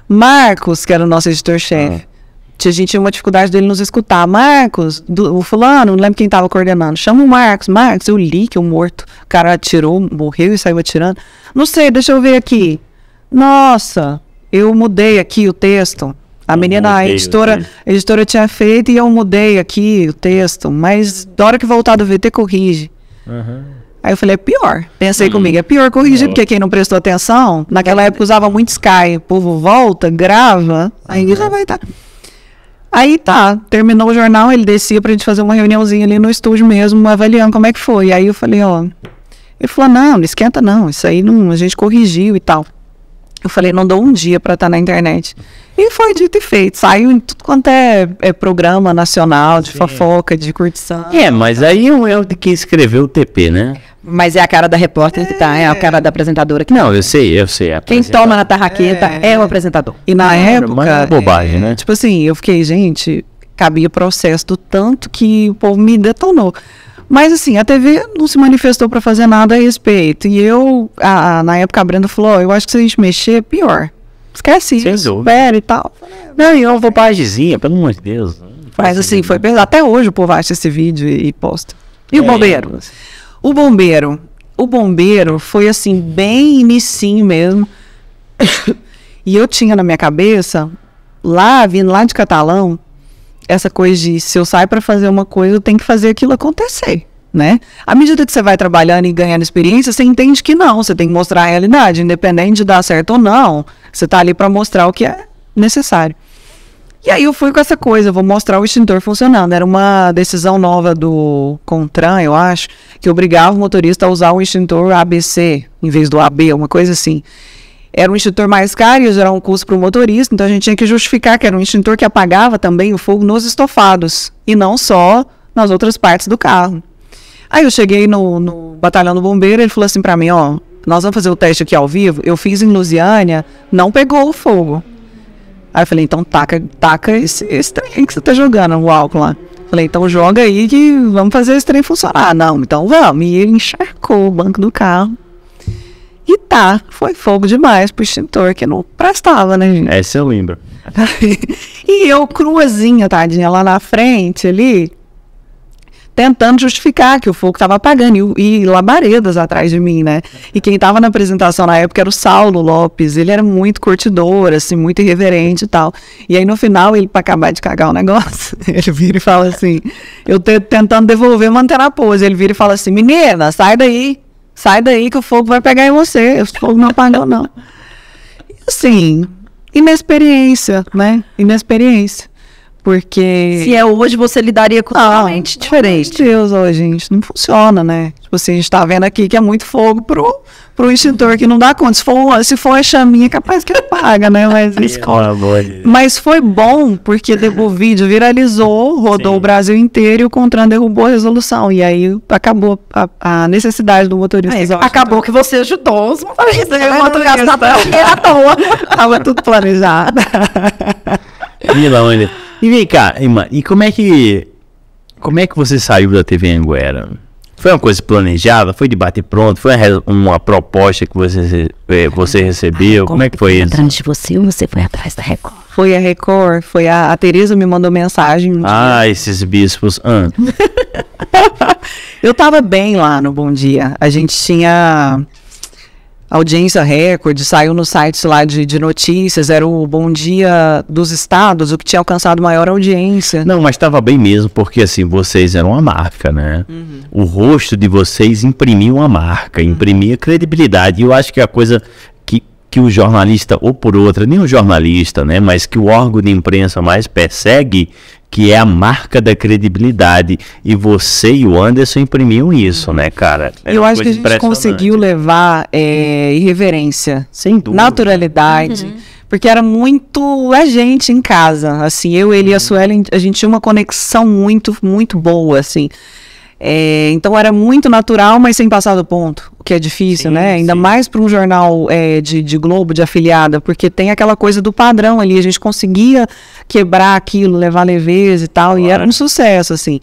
Marcos, que era o nosso editor-chefe, ah a gente tinha uma dificuldade dele nos escutar. Marcos, do, o fulano, não lembro quem estava coordenando. Chama o Marcos. Marcos, eu li que o é morto, o cara atirou, morreu e saiu atirando. Não sei, deixa eu ver aqui. Nossa, eu mudei aqui o texto. A menina, a editora, a editora tinha feito e eu mudei aqui o texto. Mas da hora que voltar do VT, corrige. Uhum. Aí eu falei, é pior. Pensei hum. comigo, é pior corrigir, porque quem não prestou atenção, naquela época usava muito Sky. O povo volta, grava, aí uhum. já vai estar. Tá. Aí tá, terminou o jornal, ele descia pra gente fazer uma reuniãozinha ali no estúdio mesmo, avaliando como é que foi. Aí eu falei, ó. Ele falou: não, não esquenta não, isso aí não, a gente corrigiu e tal. Eu falei, não dou um dia para estar tá na internet. E foi dito e feito. Saiu em tudo quanto é, é programa nacional, de Sim. fofoca, de curtição.
É, mas aí um é o de é quem escreveu o TP, né?
Mas é a cara da repórter é. que tá, é a é. cara da apresentadora que tá. Não, tá. eu sei, eu sei. Quem toma na tarraqueta é, é o apresentador. E na época. Mas é, é bobagem, né? Tipo assim, eu fiquei, gente, cabia o processo do tanto que o povo me detonou. Mas assim, a TV não se manifestou para fazer nada a respeito. E eu, a, a, na época, a Brenda falou: oh, eu acho que se a gente mexer, pior. Esquece Sem isso. Espera e tal. Não, e é a Gizinha pelo amor de Deus. Mas assim, foi pesado. Até hoje o povo acha esse vídeo e, e posta. E é, o bombeiro? O bombeiro. O bombeiro foi assim, bem inicinho mesmo. *coughs* e eu tinha na minha cabeça, lá, vindo lá de Catalão, essa coisa de se eu saio para fazer uma coisa, eu tenho que fazer aquilo acontecer. Né? À medida que você vai trabalhando e ganhando experiência, você entende que não, você tem que mostrar a realidade, independente de dar certo ou não, você está ali para mostrar o que é necessário. E aí eu fui com essa coisa, vou mostrar o extintor funcionando. Era uma decisão nova do Contran, eu acho, que obrigava o motorista a usar o extintor ABC em vez do AB, uma coisa assim era um extintor mais caro e ia gerar um custo para o motorista, então a gente tinha que justificar que era um extintor que apagava também o fogo nos estofados e não só nas outras partes do carro. Aí eu cheguei no, no batalhão do bombeiro, ele falou assim para mim, ó, nós vamos fazer o teste aqui ao vivo. Eu fiz em Lusiânia, não pegou o fogo. Aí eu falei, então taca, taca esse, esse trem que você tá jogando, o álcool lá. Falei, então joga aí que vamos fazer esse trem funcionar. Não, então vamos. E ele encharcou o banco do carro. E tá, foi fogo demais pro extintor, que não prestava, né, gente? Essa é, eu lembro. *laughs* e eu cruazinha, tadinha, lá na frente ali, tentando justificar que o fogo estava apagando e, e, labaredas atrás de mim, né? E quem estava na apresentação na época era o Saulo Lopes, ele era muito curtidor, assim, muito irreverente e tal. E aí no final, ele, para acabar de cagar o negócio, *laughs* ele vira e fala assim: eu tentando devolver, manter a pose. Ele vira e fala assim: menina, sai daí. Sai daí que o fogo vai pegar em você. O fogo não apagou, não. Assim, inexperiência, né? Inexperiência. Porque. Se é hoje, você lidaria com ah, totalmente diferente. Meu Deus, hoje, gente, não funciona, né? Você está vendo aqui que é muito fogo pro, pro extintor que não dá conta. Se for, se for a chaminha, é capaz que ele paga né? Mas, *laughs*
é,
Mas foi bom, porque o vídeo viralizou, rodou Sim. o Brasil inteiro e o Contran derrubou a resolução. E aí acabou a, a necessidade do motorista. É, aí, acabou que você ajudou os
motoristas. O motorista estava à
toa. Estava *laughs* tudo planejado.
*laughs* Milão, ele. E vem cá, e como é que. Como é que você saiu da TV Anguera? Foi uma coisa planejada? Foi debate pronto? Foi uma proposta que você, eh, você recebeu? como é que foi isso? Atrás
de você ou você foi atrás da
Record?
Foi a Record, foi a, a Tereza me mandou mensagem. Um
ah, esses bispos. Ah.
*laughs* eu tava bem lá no Bom Dia. A gente tinha audiência recorde, saiu nos sites lá de, de notícias, era o Bom Dia dos Estados, o que tinha alcançado maior audiência.
Não, mas estava bem mesmo, porque assim, vocês eram uma marca, né? Uhum. O rosto de vocês imprimia uma marca, uhum. imprimia uhum. credibilidade. E eu acho que a coisa que, que o jornalista, ou por outra, nem o jornalista, né? Mas que o órgão de imprensa mais persegue que é a marca da credibilidade. E você e o Anderson imprimiam isso, né, cara? É eu acho que a gente conseguiu
levar é, irreverência, Sem dúvida. naturalidade. Uhum. Porque era muito a gente em casa, assim, eu, ele e a uhum. Suelen, a gente tinha uma conexão muito, muito boa, assim. É, então era muito natural, mas sem passar do ponto, o que é difícil, sim, né? Sim. Ainda mais para um jornal é, de, de, Globo, de afiliada, porque tem aquela coisa do padrão ali, a gente conseguia quebrar aquilo, levar leveza e tal, claro. e era um sucesso, assim.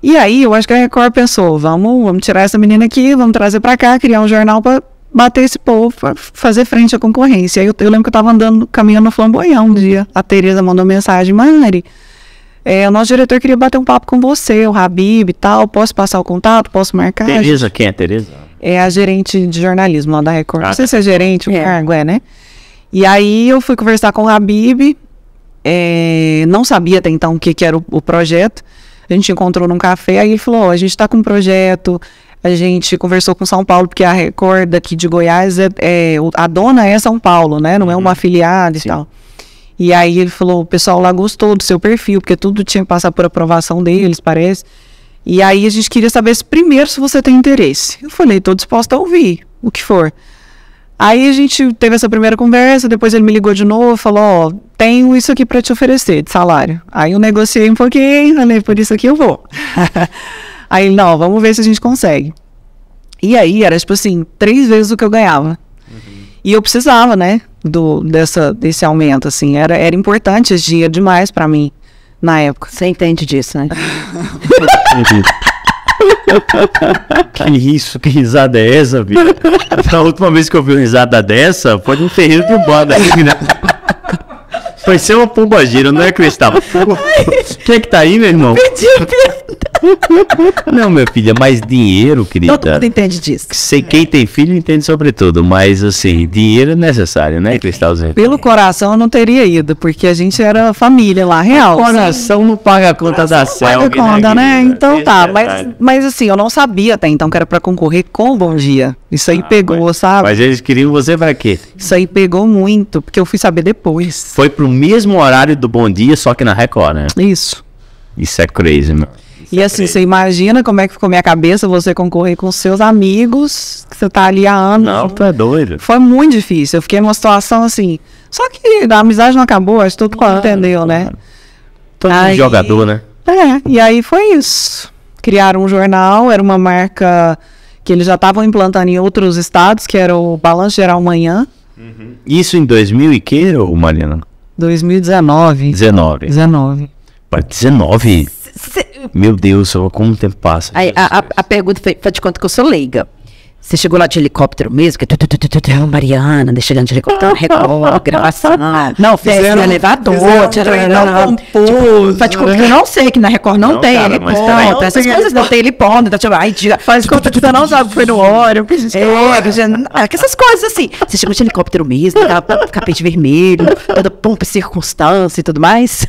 E aí eu acho que a Record pensou: vamos, vamos tirar essa menina aqui, vamos trazer para cá, criar um jornal para bater esse povo, para fazer frente à concorrência. Aí eu, eu lembro que eu estava andando, caminhando no flamboyão um dia, a Tereza mandou mensagem, Mari é, o nosso diretor queria bater um papo com você, o Habib e tal. Posso passar o contato? Posso marcar? Tereza, quem é Tereza? É a gerente de jornalismo lá da Record. Ah, Não sei se é tá. gerente, o é. cargo é, né? E aí eu fui conversar com o Habib, é, não sabia até então o que, que era o, o, projeto. A gente encontrou num café, aí ele falou: oh, a gente está com um projeto. A gente conversou com São Paulo, porque a Record aqui de Goiás, é, é a dona é São Paulo, né? Não é uma uhum. afiliada e tal. E aí ele falou, o pessoal lá gostou do seu perfil, porque tudo tinha que passar por aprovação deles, parece. E aí a gente queria saber se, primeiro se você tem interesse. Eu falei, estou disposta a ouvir, o que for. Aí a gente teve essa primeira conversa, depois ele me ligou de novo, falou, ó, tenho isso aqui para te oferecer de salário. Aí eu negociei um pouquinho, falei, por isso aqui eu vou. *laughs* aí não, vamos ver se a gente consegue. E aí era tipo assim, três vezes o que eu ganhava. Uhum. E eu precisava, né? do, dessa, desse aumento, assim. Era, era importante esse demais para mim na época. Você entende disso, né? *laughs*
que isso, que risada é essa, bicho? A última vez que eu vi uma risada dessa, pode um ferreiro de boda aqui, *laughs* né? Foi ser uma gira não é, Cristal? Quem é que tá aí, meu irmão? Perdi, perdi. Não, minha filha, mais dinheiro, querida. Todo mundo entende disso. Sei quem é. tem filho entende sobretudo, mas assim, dinheiro é necessário, né, Cristalzinho?
Pelo coração eu não teria ido, porque a gente era família lá, real. O coração não paga a conta da selva. Paga né, a conta, né? Então é tá, mas, mas assim, eu não sabia até então que era para concorrer com o Bom Dia. Isso aí ah, pegou, mas, sabe? Mas eles queriam você para quê? Isso aí pegou muito, porque eu fui saber
depois. Foi pro mesmo horário do Bom Dia, só que na Record, né? Isso. Isso é crazy, mano.
E é assim, você imagina como é que ficou minha cabeça você concorrer com seus amigos, que você tá ali há anos. Não, tu é doido. Foi muito difícil. Eu fiquei numa situação assim. Só que a amizade não acabou, acho que todo mundo entendeu, né? Todo aí, mundo jogador, né? É, e aí foi isso. Criaram um jornal, era uma marca que eles já estavam implantando em outros estados, que era o Balanço Geral Manhã.
Uhum. Isso em 2000 e que, Marina? 2019. 19. 19. 19. 19? Cê... Meu Deus, como o tempo passa.
Aí, a, a, a, pergunta foi, faz de conta que eu sou leiga. Você chegou lá de helicóptero mesmo? Que tu, tu, tu, tu, tu, Mariana, chegando de helicóptero, recorre, gravação. Não, fizeram elevador, tiraram. faz de conta que eu não sei que na Record não, tem heliponto, essas coisas não tem heliponto. Tá, tipo, ai, faz de conta que tu não sabe, foi no óleo. É, essas coisas assim. Você chegou de helicóptero mesmo, capete vermelho, toda pompa e circunstância e tudo mais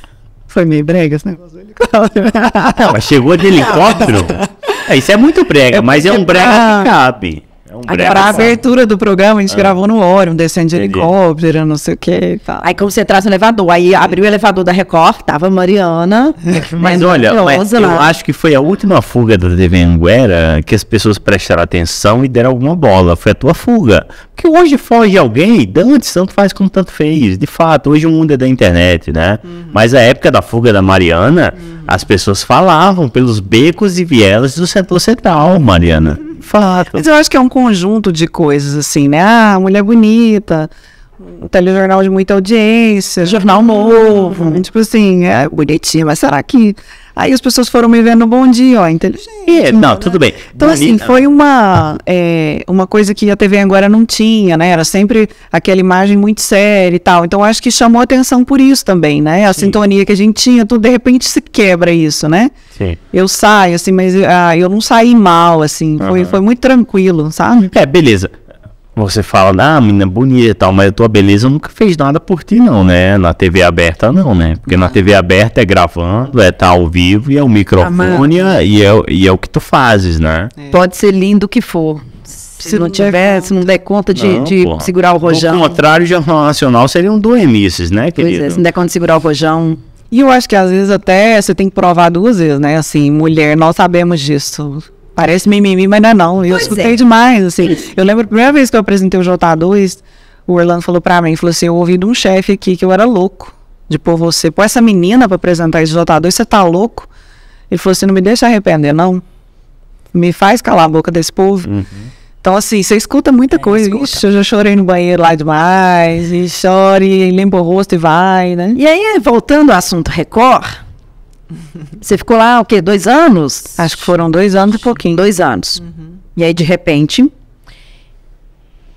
foi meio brega esse negócio do helicóptero. *laughs*
Não,
mas chegou de helicóptero? *laughs* É, isso é muito brega, é, mas é um brega tá que cabe. É um a abertura do programa a gente é. gravou no um descendo de helicóptero, não sei o que tá. Aí como
você traz o elevador, aí abriu o elevador da Record, tava Mariana.
*laughs* mas olha, mas eu
acho
que foi a última fuga da TV Anguera que as pessoas prestaram atenção e deram alguma bola. Foi a tua fuga. Porque hoje foge alguém, antes tanto faz como tanto fez. De fato, hoje o mundo é da internet, né? Uhum. Mas a época da fuga da Mariana, uhum. as pessoas falavam pelos becos e vielas do setor central, Mariana. Fato. Mas eu
acho que é um conjunto de coisas, assim, né? Ah, mulher bonita, um telejornal de muita audiência, jornal novo. Tipo assim, é bonitinha, mas será que Aí as pessoas foram me vendo bom dia, ó, inteligente. É, não, né? tudo bem. Então, assim, Bonita. assim, foi uma, é, uma coisa que a TV agora não tinha, né? Era sempre aquela imagem muito séria e tal. Então, acho que chamou atenção por isso também, né? A Sim. sintonia que a gente tinha, tudo de repente se quebra isso, né? Sim. Eu saio, assim, mas ah, eu não saí mal, assim. Uhum. Foi, foi muito tranquilo, sabe? É,
beleza você fala, ah, menina bonita e tal, mas a tua beleza nunca fez nada por ti, não, né? Na TV aberta, não, né? Porque na TV aberta é gravando, é tá ao vivo e é o
microfone
ah, e, é, e é o que tu fazes, né? É.
Pode ser lindo o que for. Se, se não
tiver, se não der conta de, não, de segurar o rojão.
Ao contrário, o Jornal Nacional seria um doemices, né, querido? Pois é, se não der
conta de segurar o rojão, e eu acho que às vezes até você tem que provar duas vezes, né? Assim, mulher, nós sabemos disso parece mimimi, mas não é não. Eu pois escutei é. demais, assim. Eu lembro a primeira vez que eu apresentei o j 2 o Orlando falou pra mim, falou assim, eu ouvi de um chefe aqui que eu era louco. De pôr você, pôr essa menina pra apresentar esse j 2 você tá louco? Ele falou assim, não me deixa arrepender, não. Me faz calar a boca desse povo. Uhum. Então, assim, você escuta muita é, coisa. Escuta. Ixi, eu já chorei no banheiro lá demais. E chore, e limpa o rosto e vai, né? E aí, voltando ao assunto Record você ficou lá o quê?
Dois anos? Acho que foram dois anos e pouquinho. Dois anos. Uhum. E aí, de repente,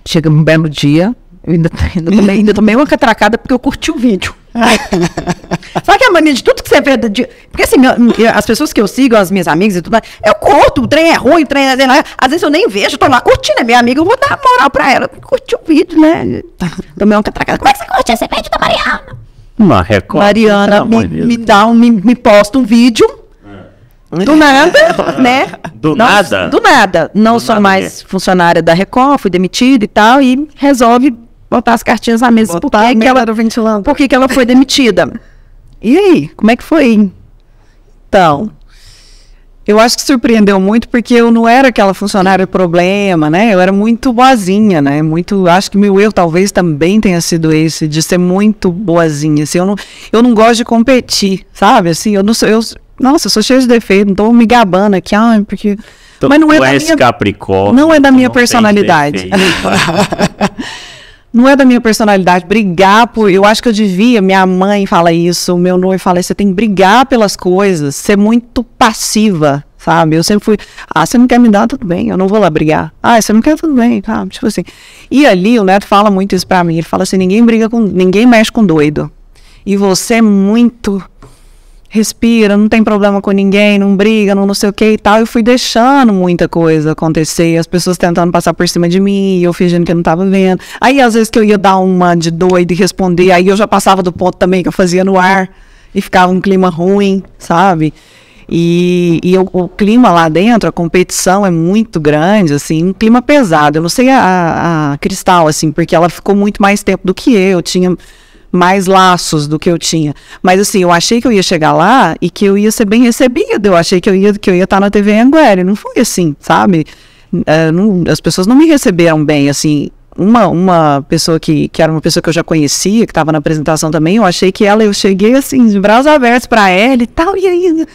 chega um belo dia. Eu ainda, ainda, tomei, ainda tomei uma catracada porque eu curti o vídeo. *laughs* Sabe que a mania de tudo que você vê? De, porque assim, as pessoas que eu sigo, as minhas amigas e tudo mais, eu curto, o trem é ruim, o trem é. Às vezes eu nem vejo, eu tô lá curtindo, a minha amiga, eu vou dar moral pra ela. Curti o vídeo, né? Tomei uma catracada. Como é que você curte? Você pede da Mariana.
Na Record. Mariana, me, me,
dá um, me, me posta um vídeo. É. Do nada, *laughs* né?
Do nada? Do
nada. Não do sou nada mais funcionária da Record, fui demitida e tal, e resolve botar as cartinhas na mesa. Botar por que, que ela, ventilando. Por
que, que ela foi demitida? e aí, como é que foi? Então, eu acho que surpreendeu muito porque eu não era aquela funcionária problema, né? Eu era muito boazinha, né? Muito, acho que meu eu talvez também tenha sido esse de ser muito boazinha. Assim, eu não, eu não gosto de competir, sabe? Assim, eu não sou, eu, nossa, eu sou cheia de defeito, não tô me gabando aqui, ah, porque então, Mas não é da minha
Capricórnio. Não é da
minha personalidade. *laughs* não é da minha personalidade brigar por. Eu acho que eu devia. Minha mãe fala isso, meu noivo fala isso. Você tem que brigar pelas coisas, ser muito passiva, sabe? Eu sempre fui. Ah, você não quer me dar, tudo bem, eu não vou lá brigar. Ah, você não quer, tudo bem, tá? Tipo assim. E ali o neto fala muito isso pra mim. Ele fala assim: ninguém briga com. ninguém mexe com doido. E você é muito respira, não tem problema com ninguém, não briga, não não sei o que e tal. Eu fui deixando muita coisa acontecer, as pessoas tentando passar por cima de mim, eu fingindo que eu não tava vendo. Aí, às vezes, que eu ia dar uma de doida e responder, aí eu já passava do ponto também que eu fazia no ar, e ficava um clima ruim, sabe? E, e o, o, clima lá dentro, a competição é muito grande, assim, um clima pesado. Eu não sei a, a, a Cristal, assim, porque ela ficou muito mais tempo do que eu, tinha mais laços do que eu tinha. Mas assim, eu achei que eu ia chegar lá e que eu ia ser bem recebida. Eu achei que eu ia que eu ia estar tá na TV Anguera. Não foi assim, sabe? Uh, não, as pessoas não me receberam bem, assim. Uma, uma pessoa que, que era uma pessoa que eu já conhecia, que estava na apresentação também, eu achei que ela, eu cheguei assim, de braços abertos para ela e tal, e aí. Né?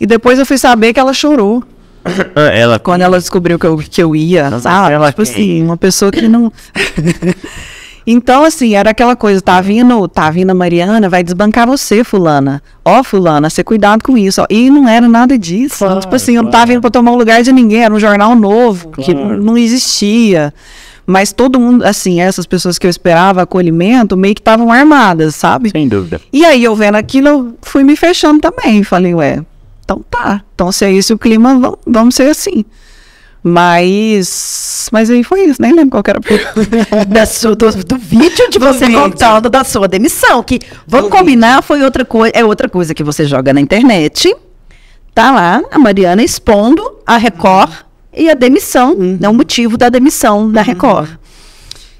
E depois eu fui saber que ela chorou. *coughs* Ah, ela... Quando ela descobriu que eu, que eu ia, Ah, sabe? Ela... Tipo assim, uma pessoa que não. *coughs* Então, assim, era aquela coisa, tá vindo, tá vindo a Mariana, vai desbancar você, fulana. Ó, oh, fulana, você cuidado com isso. E não era nada disso. Claro, tipo assim, claro. eu não tava vindo pra tomar o lugar de ninguém, era um jornal novo, claro. que não existia. Mas todo mundo, assim, essas pessoas que eu esperava acolhimento, meio que estavam armadas, sabe? Sem dúvida. E aí, eu vendo aquilo, eu fui me fechando também. Falei, ué, então tá. Então, se é esse o clima, vamos, vamos ser assim. Mas. Mas aí foi isso, nem lembro qual era a pergunta. *laughs* da sua, do, do
vídeo de do você vídeo. contando da sua demissão. Que vamos do combinar, foi outra coisa. É outra coisa que você joga na internet. Tá lá, a Mariana expondo a Record uhum. e a demissão, uhum. não né, o motivo da demissão
uhum. da Record.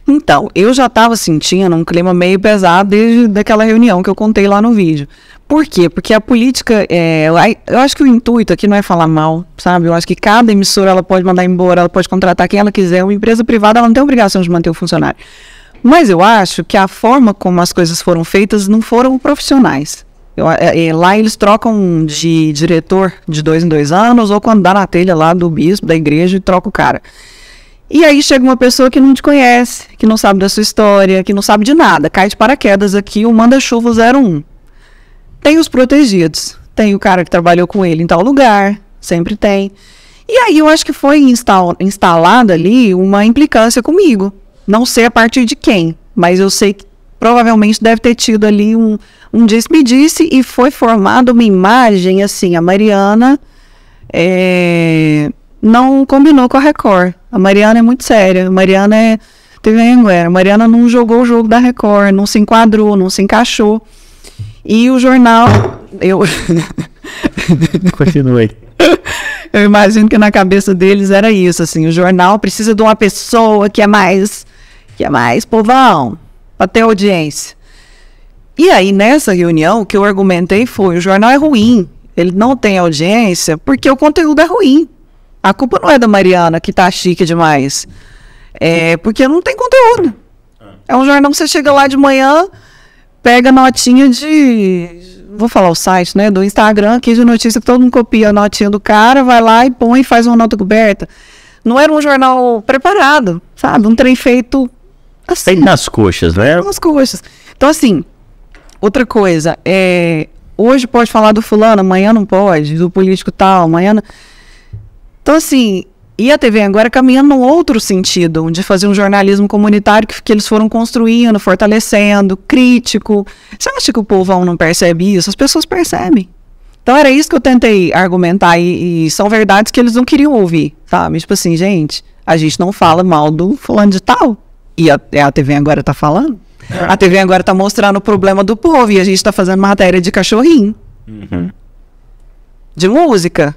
Então, eu já estava sentindo assim, um clima meio pesado desde daquela reunião que eu contei lá no vídeo. Por quê? Porque a política, é, eu acho que o intuito aqui não é falar mal, sabe? Eu acho que cada emissora ela pode mandar embora, ela pode contratar quem ela quiser. Uma empresa privada ela não tem obrigação de manter o funcionário. Mas eu acho que a forma como as coisas foram feitas não foram profissionais. Eu, é, é, lá eles trocam de diretor de dois em dois anos, ou quando dá na telha lá do bispo, da igreja, e troca o cara. E aí chega uma pessoa que não te conhece, que não sabe da sua história, que não sabe de nada, cai de paraquedas aqui, o manda-chuva 01. Tem os protegidos, tem o cara que trabalhou com ele em tal lugar, sempre tem. E aí eu acho que foi instalada ali uma implicância comigo. Não sei a partir de quem, mas eu sei que provavelmente deve ter tido ali um, um disse-me-disse e foi formada uma imagem assim, a Mariana. É não combinou com a Record. A Mariana é muito séria. A Mariana é teve Anguera. A Mariana não jogou o jogo da Record, não se enquadrou, não se encaixou. E o jornal. Eu. *laughs* continuei. Eu imagino que na cabeça deles era isso, assim, o jornal precisa de uma pessoa que é mais, que é mais povão, para ter audiência. E aí, nessa reunião, o que eu argumentei foi, o jornal é ruim, ele não tem audiência porque o conteúdo é ruim. A culpa não é da Mariana que tá chique demais. É porque não tem conteúdo. É, é um jornal que você chega lá de manhã, pega notinha de. Vou falar o site, né? Do Instagram, aqui de notícia que todo mundo copia a notinha do cara, vai lá e põe e faz uma nota coberta. Não era um jornal preparado, sabe? Um trem feito assim. Tem nas
coxas, né?
Nas coxas. Então, assim, outra coisa, é, hoje pode falar do fulano, amanhã não pode, do político tal, amanhã. Não... Então, assim, e a TV agora caminhando num outro sentido, de fazer um jornalismo comunitário que, que, eles foram construindo, fortalecendo, crítico. Você acha que o povão não percebe isso? As pessoas percebem. Então era isso que eu tentei argumentar e, e são verdades que eles não queriam ouvir, sabe? Tipo assim, gente, a gente não fala mal do fulano de tal. E a, é a TV agora tá falando. É. A TV agora tá mostrando o problema do povo e a gente tá fazendo matéria de cachorrinho. Uhum. De música.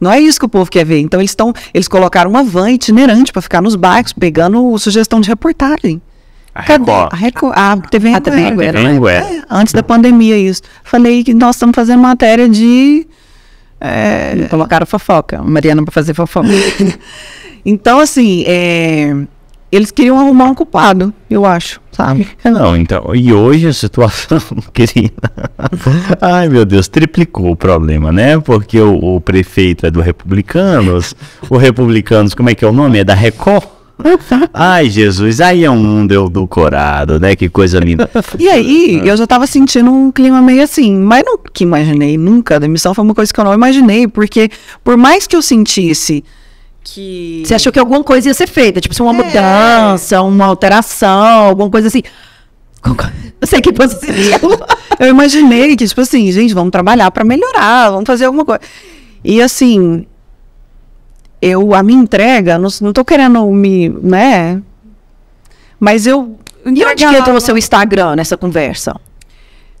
Não é isso que o povo quer ver. Então eles estão, eles colocaram uma van itinerante para ficar nos bairros, pegando sugestão de reportagem. A Cadê? A, Record, ah, a TV a TV Anguera, né? é, antes da pandemia isso. Falei que nós estamos fazendo matéria de é, colocaram fofoca, Mariana para fazer fofoca. *laughs* então assim, é, eles queriam arrumar um culpado, eu acho, sabe? É,
não, então, e hoje a situação, *laughs* querida, ai meu Deus, triplicou o problema, né? Porque o, o prefeito é do Republicanos, o Republicanos, como é que é o nome? É da Record? Ai, Jesus, aí é um mundo Corado, né? Que coisa linda.
E aí, eu já tava sentindo um clima meio assim, mas não que imaginei nunca. A né? demissão foi uma coisa que eu não imaginei, porque por mais que eu sentisse que. Você achou que alguma coisa ia ser feita,
tipo, uma é. mudança, uma alteração, alguma coisa assim. Não sei que
possível. *laughs* eu imaginei que, tipo assim, gente, vamos trabalhar para melhorar, vamos fazer alguma coisa. E assim, eu, a minha entrega, não, não tô querendo me, né? Mas eu.
E onde que entra o seu Instagram nessa conversa?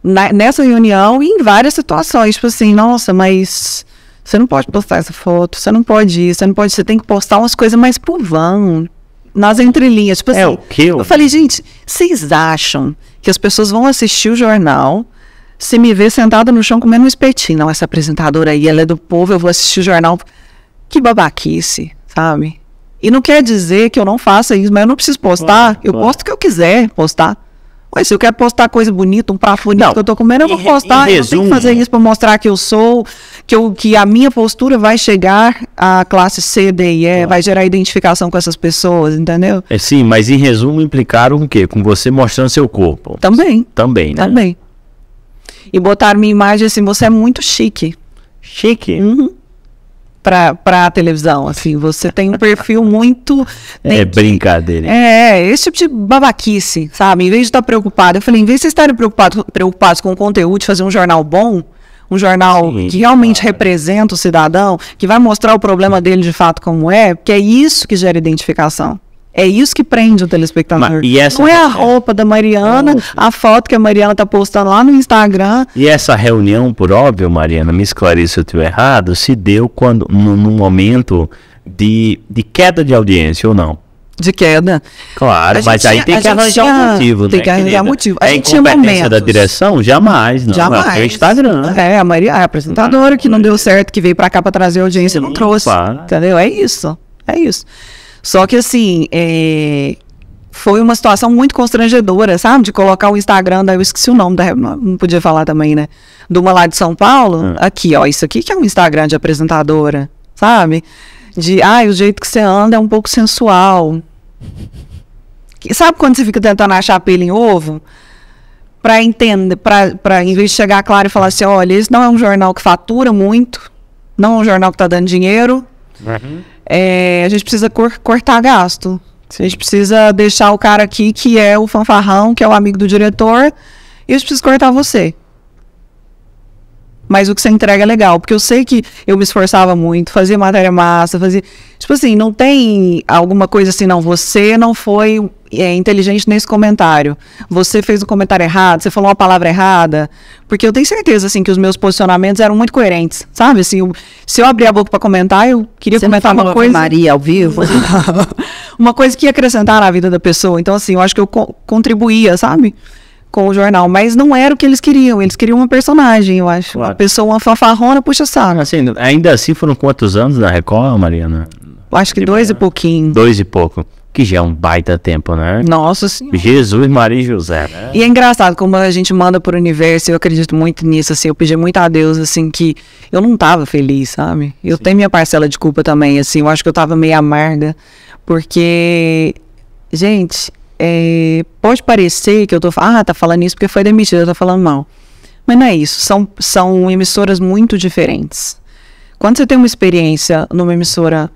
Na, nessa reunião e em várias situações, tipo assim, nossa, mas você não pode postar essa foto, você não pode ir, você não pode. Você tem que postar umas coisas mais por vão, nas entrelinhas. Tipo é, assim, é o que? Eu falei, gente, vocês acham que as pessoas vão assistir o jornal se me ver sentada no chão comendo um espetinho? Não, essa apresentadora aí, ela é do povo, eu vou assistir o jornal. Que babaquice, sabe? E não quer dizer que eu não faça isso, mas eu não preciso postar. Claro, eu claro. posto o que eu quiser postar. Mas se eu quero postar coisa bonita, um papo bonito não, que eu tô comendo, eu vou postar. Resumo, eu tenho que fazer isso para mostrar que eu sou que, eu, que a minha postura vai chegar à classe C, D e E, claro. vai gerar identificação com essas pessoas, entendeu?
É, sim, mas em resumo implicaram o quê? Com você mostrando seu corpo. Também. Também,
né? Também. E botaram minha imagem assim, você é muito chique. Chique? Uhum pra, pra televisão, assim, você tem um perfil muito... *laughs* é
brincadeira.
É, é, esse tipo de babaquice, sabe? Em vez de estar tá preocupado, eu falei, em vez de vocês estarem preocupados preocupado com o conteúdo, de fazer um jornal bom, um jornal Sim, que realmente claro. representa o cidadão, que vai mostrar o problema dele de fato como é, porque é isso que gera identificação. É isso que prende o telespectador. Mas, Não é a roupa da Mariana, a foto que a Mariana tá postando lá no Instagram.
E essa reunião, por óbvio, Mariana, me esclareça se eu estiver errado, se deu quando, num momento de, de queda de audiência ou não?
de queda.
Claro, mas tinha, aí tem que arranjar tinha, um motivo, né? Tem que arranjar um motivo.
A é gente incompetência da direção?
Jamais, não. Jamais. É o
Instagram. É, a Maria, a apresentadora ah, que não deu certo, que veio para cá para trazer audiência, Sim, não trouxe. Claro. Entendeu? É isso. É isso. Só que assim, é... foi uma situação muito constrangedora, sabe? De colocar o Instagram, daí eu esqueci o nome, da... não podia falar também, né? De uma lá de São Paulo, hum. aqui, ó, isso aqui que é um Instagram de apresentadora, sabe? de ah, o jeito que você anda é um pouco sensual. sabe quando você fica tentando achar pelo em ovo? Para entender, para em vez de chegar claro e falar assim: olha, esse não é um jornal que fatura muito, não é um jornal que está dando dinheiro. Uhum. É, a gente precisa cor, cortar gasto. Sim. A gente precisa deixar o cara aqui que é o fanfarrão, que é o amigo do diretor, e a gente precisa cortar você mas o que você entrega é legal. Porque eu sei que eu me esforçava muito, fazia matéria massa, fazia. Tipo assim, não tem alguma coisa assim, não. Você não foi é, inteligente nesse comentário. Você fez um comentário errado, você falou uma palavra errada. Porque eu tenho certeza, assim, que os meus posicionamentos eram muito coerentes, sabe? Assim, eu, se eu abrir a boca para comentar, eu queria você comentar uma coisa. Maria ao vivo? *laughs* uma coisa que ia acrescentar na vida da pessoa. Então, assim, eu acho que eu co contribuía, sabe? com o jornal, mas não era o que eles queriam. Eles queriam uma personagem, eu acho. Claro. Uma pessoa, uma fanfarrona, puxa saco. Assim,
ainda assim foram quantos anos da Record, Mariana? Acho que dois e é. pouquinho. Dois e pouco. Que já é um baita tempo, né? Nossa Senhora. Jesus, Maria e José, né?
E é engraçado como a gente manda pro universo, eu acredito muito nisso, assim, eu pedi muito a Deus, assim, que eu não tava feliz, sabe? Eu Sim. tenho minha parcela de culpa também, assim, eu acho que eu tava meio amarga, porque, gente, é, pode parecer que eu tô ah, tá falando isso porque foi demitida, tá falando mal. Mas não é isso, são, são emissoras muito diferentes. Quando você tem uma experiência numa emissora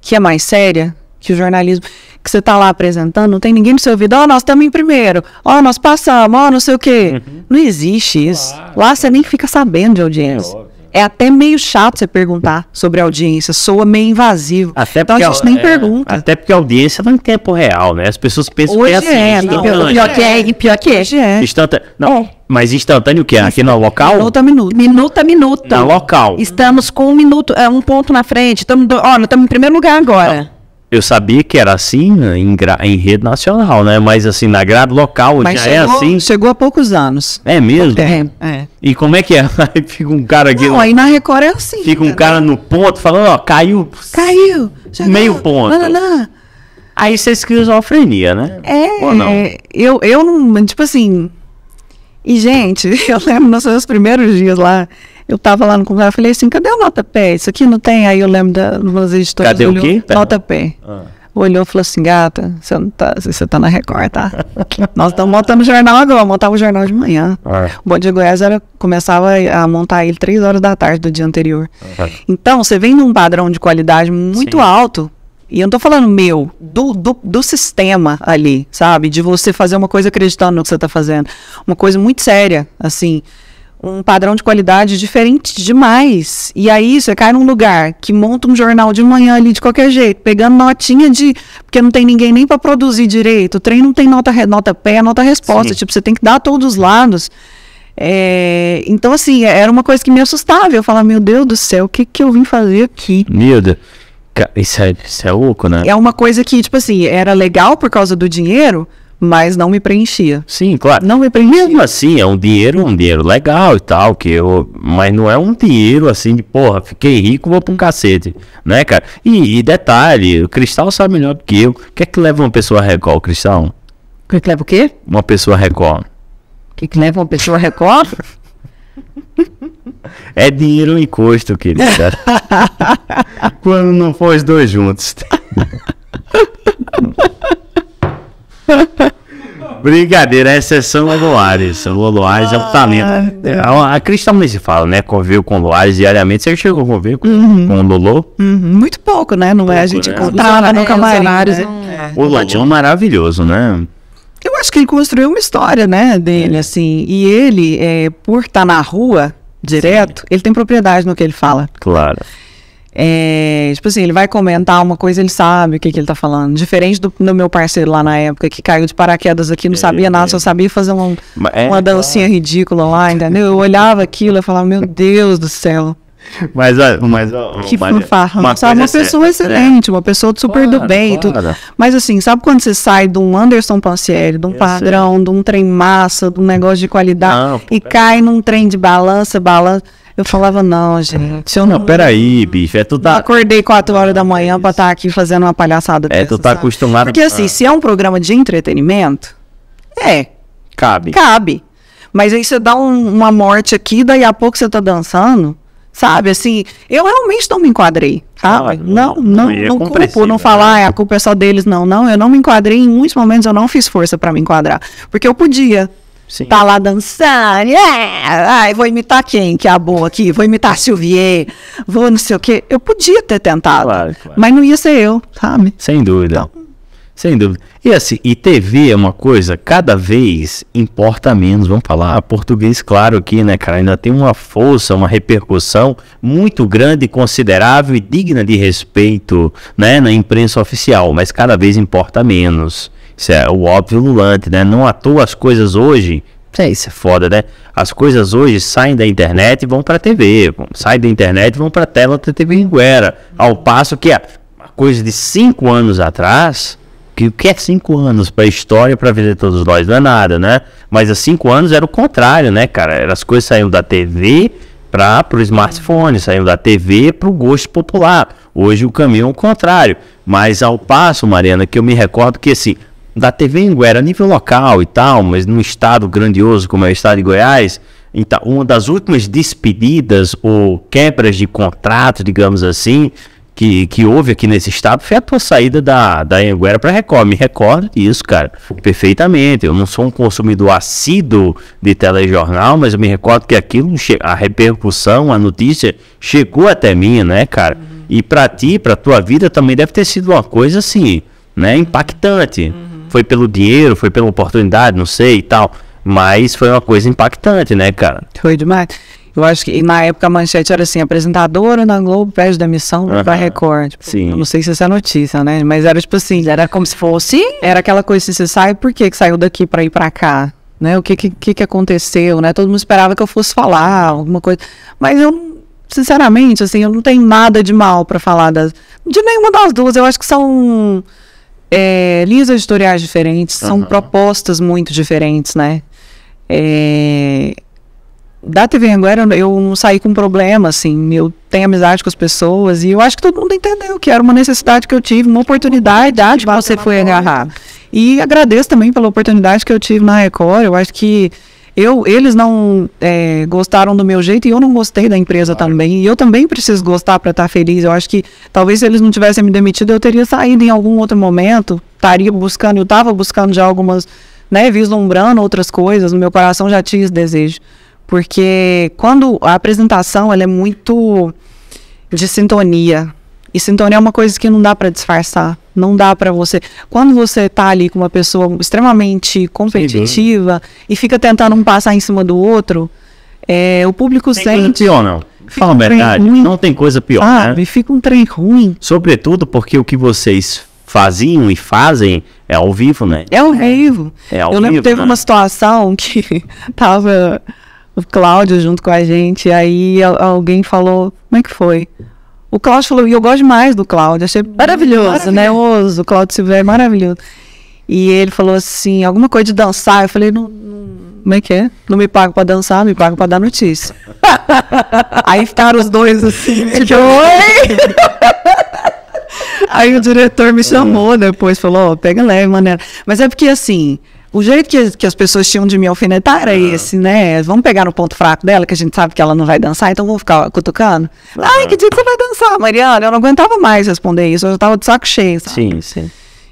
que é mais séria, que o jornalismo que você está lá apresentando, não tem ninguém no seu ouvido, ó, oh, nós estamos em primeiro, ó, oh, nós passamos, ó, oh, não sei o quê. Uhum. Não existe isso. Claro. Lá você nem fica sabendo de audiência. É é até meio chato você perguntar sobre audiência, soa meio invasivo. Até então a gente nem é, pergunta.
Até porque a audiência não tá em tempo real, né? As pessoas pensam Hoje que é, é assim. É, não, pior que
é, pior que é. Hoje é.
Instanta... Não,
é. Mas instantâneo o quê? Aqui no local? Minuto a minuto. Minuto a minuto. No local. Estamos com um minuto, é, um ponto na frente. Estamos, ó, nós estamos em primeiro lugar agora. Não eu sabia que era assim
né, em, em, rede nacional, né? Mas assim, na grade local Mas já é chegou, é assim. Chegou há poucos anos. É mesmo? É, é. E como é que é? *laughs* Aí fica um cara aqui. Não, aí
na Record é assim. Fica
um né? cara no ponto falando, ó, caiu. Caiu. Chegou, meio ponto. Não, não, não. Aí você é esquizofrenia, né?
É. Ou não? É, eu, eu não. Tipo assim. E, gente, *laughs* eu lembro nos meus primeiros dias lá, eu estava lá no computador, falei assim, cadê o nota pé? Isso aqui não tem? Aí eu lembro da das editoras. Cadê olhou, o quê? Nota pé. Ah. Olhou e falou assim, gata, você não tá, você tá na Record, tá? *laughs* Nós estamos montando jornal agora, montava o jornal de manhã. Ah. O Bom Dia Goiás era, começava a montar ele três horas da tarde do dia anterior. Ah. Então, você vem num padrão de qualidade muito Sim. alto e eu não tô falando meu, do, do, do, sistema ali, sabe? De você fazer uma coisa acreditando no que você tá fazendo. Uma coisa muito séria, assim um padrão de qualidade diferente demais. E aí você cai num lugar que monta um jornal de manhã ali de qualquer jeito, pegando notinha de. Porque não tem ninguém nem para produzir direito. O trem não tem nota, nota pé, nota resposta. Sim. Tipo, você tem que dar todos os lados. É, então, assim, é, era uma coisa que me assustava. Eu falava, meu Deus do céu, o que, que eu vim fazer aqui?
Meu Deus. Isso é, isso é louco, né?
É uma coisa que, tipo assim, era legal por causa do dinheiro, mas não me preenchia. Sim, claro. Não me preenchia. Mesmo assim,
é um dinheiro, um dinheiro legal e tal, que eu, mas não é um dinheiro assim de, porra, fiquei rico, vou pra um cacete, né, cara? E, e detalhe, o Cristal sabe melhor do que eu. O que é que leva uma pessoa a Record, Cristal?
O que, é que leva o quê?
Uma pessoa a Record. O
que, é que leva uma pessoa a Record?
É dinheiro no custo, querido. *laughs* Quando não for os dois juntos. *laughs* *laughs* Brincadeira, a exceção é Loares. O Loares é ah, é o talento. É. A Cristal também se fala, né? Convive com Loares diariamente. Você chegou a conviver com, uhum. com o Lolo?
Uhum. Muito pouco, né? Não pouco, é a gente né? contava no camarim. É.
O Ladinho é maravilhoso, né?
Eu acho que ele construiu uma história, né, dele, é. assim. E ele, é, por estar tá na rua direto, Sim. ele tem propriedade no que ele fala. Claro. É, tipo assim, ele vai comentar uma coisa, ele sabe o que, que ele tá falando. Diferente do, do meu parceiro lá na época, que caiu de paraquedas aqui, não sabia nada, é. só sabia fazer um, é, uma dancinha ridícula lá, entendeu? Eu olhava aquilo e falava, meu Deus do céu.
Mas, mas, que fanfarra. Uma, sabe, uma é pessoa
excelente, uma pessoa super claro, do bem. Claro. Mas assim, sabe quando você sai de um Anderson Pancieri, de um eu padrão, sei. de um trem massa, de um negócio de qualidade, não, e cai num trem de balança, balança. Eu falava, não, gente. Uhum. Eu não, não... peraí, bicho. É tu tá... Eu acordei 4 horas da manhã pra estar tá aqui fazendo uma palhaçada. É, dessa, tu tá sabe? acostumado. Porque assim, ah. se é um programa de entretenimento, é. Cabe. Cabe. Mas aí você dá um, uma morte aqui, daí a pouco você tá dançando. Sabe, assim, eu realmente não me enquadrei, tá? Ah, não, não, não, não é culpo, não falar, né? ah, a culpa é só deles, não, não. Eu não me enquadrei, em muitos momentos eu não fiz força para me enquadrar, porque eu podia, Sim. Tá lá dançando, yeah! É, ai, vou imitar quem que é a boa aqui, vou imitar a Silvier, vou não sei o quê. Eu podia ter tentado, claro, claro. mas não ia ser eu, sabe? Sem dúvida. Então,
sem dúvida. E assim, e TV é uma coisa, cada vez importa menos, vamos falar português claro aqui, né, cara? Ainda tem uma força, uma repercussão muito grande, considerável e digna de respeito, né, na imprensa oficial, mas cada vez importa menos. Isso é o óbvio lulante, né? Não à toa as coisas hoje. É, isso é foda, né? As coisas hoje saem da internet e vão pra TV. Saem da internet e vão pra tela da TV era Ao passo que a ah, coisa de cinco anos atrás. Que o que é cinco anos para história, para vida de todos nós, não é nada, né? Mas há cinco anos era o contrário, né, cara? As coisas saíam da TV para pro smartphone, saíram da TV para o gosto popular. Hoje o caminho é o contrário. Mas ao passo, Mariana, que eu me recordo que assim, da TV Anguera a nível local e tal, mas num estado grandioso como é o estado de Goiás, então, uma das últimas despedidas ou quebras de contrato, digamos assim, que, que houve aqui nesse estado foi a tua saída da, da Anguera para a Record. Me recordo disso, cara, perfeitamente. Eu não sou um consumidor assíduo de telejornal, mas eu me recordo que aquilo, a repercussão, a notícia chegou até mim, né, cara? Uhum. E para ti, para tua vida também deve ter sido uma coisa assim, né, impactante. Uhum. Foi pelo dinheiro, foi pela oportunidade, não sei e tal. Mas foi uma coisa impactante, né, cara?
Foi demais. Eu acho que na época a manchete era assim, apresentadora na Globo pede demissão uhum. pra Record. Tipo, Sim. Eu não sei se essa é notícia, né? Mas era tipo assim. Era como se fosse. Era aquela coisa assim, você sai, por que, que saiu daqui pra ir pra cá? Né? O que, que que aconteceu, né? Todo mundo esperava que eu fosse falar alguma coisa. Mas eu, sinceramente, assim, eu não tenho nada de mal para falar das, de nenhuma das duas. Eu acho que são é, linhas editoriais diferentes, uhum. são propostas muito diferentes, né? É, da TV Anguera eu não saí com problema, assim, eu tenho amizade com as pessoas e eu acho que todo mundo entendeu que era uma necessidade que eu tive, uma oportunidade que você foi agarrar. E agradeço também pela oportunidade que eu tive na Record, eu acho que eu, eles não é, gostaram do meu jeito e eu não gostei da empresa claro. também. E eu também preciso gostar para estar tá feliz. Eu acho que talvez se eles não tivessem me demitido, eu teria saído em algum outro momento, estaria buscando, eu estava buscando já algumas, né, vislumbrando outras coisas, no meu coração já tinha esse desejo. Porque quando a apresentação, ela é muito de sintonia. E sintonia é uma coisa que não dá para disfarçar. Não dá para você. Quando você tá ali com uma pessoa extremamente competitiva e fica tentando um passar em cima do outro, é, o público tem sente.
pior, não. Fala um a verdade, ruim. não tem coisa pior. Ah, né? fica um trem ruim. Sobretudo porque o que vocês faziam e fazem é ao vivo, né? É
ao vivo.
É ao Eu lembro que teve né? uma
situação *laughs* que tava o Cláudio junto com a gente, aí alguém falou, como é que foi? O Cláudio falou, e eu gosto mais do Cláudio, achei uhum. maravilhoso, né? o Cláudio Silveira é maravilhoso. E ele falou assim, alguma coisa de dançar. Eu falei, não, não como é que é? Não me pago para dançar, me pago para dar notícia. *laughs* Aí ficaram os dois assim, tipo, *laughs* oi! *laughs* Aí o diretor me chamou depois, falou, oh, pega leve, maneira. Mas é porque assim, o jeito que, que as pessoas tinham de me alfinetar era uhum. esse, né? Vamos pegar no ponto fraco dela, que a gente sabe que ela não vai dançar, então vamos ficar cutucando. Uhum. Ai, que dia que você vai dançar, Mariana? Eu não aguentava mais responder isso, eu já tava de saco cheio, sabe? Sim, sim.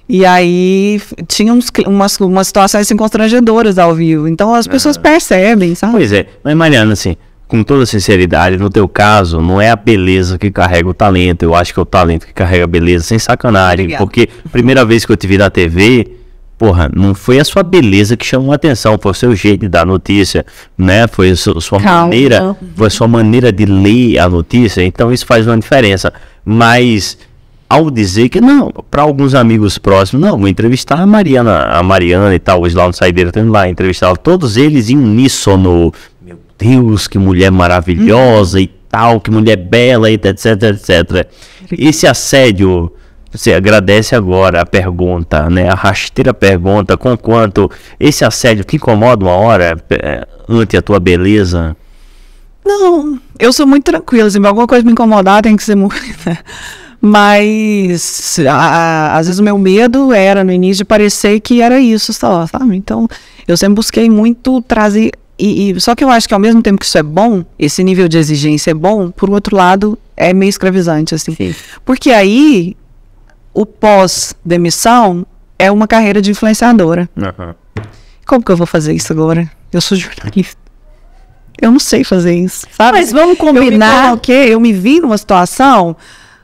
E aí tinha uns, umas, umas situações assim, constrangedoras ao vivo. Então as pessoas uhum. percebem, sabe? Pois
é. Mas, Mariana, assim, com toda sinceridade, no teu caso, não é a beleza que carrega o talento. Eu acho que é o talento que carrega a beleza, sem sacanagem. Obrigada. Porque primeira vez que eu te vi na TV porra, não foi a sua beleza que chamou a atenção, foi o seu jeito da notícia, né? Foi a sua, sua maneira, foi a sua maneira de ler a notícia, então isso faz uma diferença. Mas ao dizer que não, para alguns amigos próximos, não, vou entrevistar a Mariana, a Mariana e tal, os lá no Saideira tendo lá entrevistar todos eles em uníssono. Meu Deus, que mulher maravilhosa hum. e tal, que mulher bela e etc, etc. Esse assédio você agradece agora a pergunta, né? A rasteira pergunta, com quanto esse assédio te incomoda uma hora é, ante a tua beleza?
Não, eu sou muito tranquila. Se alguma coisa me incomodar, tem que ser muito. *laughs* Né? Mas a, às vezes o meu medo era no início de parecer que era isso só, sabe? Então eu sempre busquei muito trazer. E, e, só que eu acho que ao mesmo tempo que isso é bom, esse nível de exigência é bom, por outro lado, é meio escravizante, assim. Sim. Porque aí o pós-demissão é uma carreira de influenciadora. Uhum. Como que eu vou fazer isso agora? Eu sou jornalista. Eu não sei fazer isso, sabe? Mas vamos combinar. Eu me, eu me vi numa situação,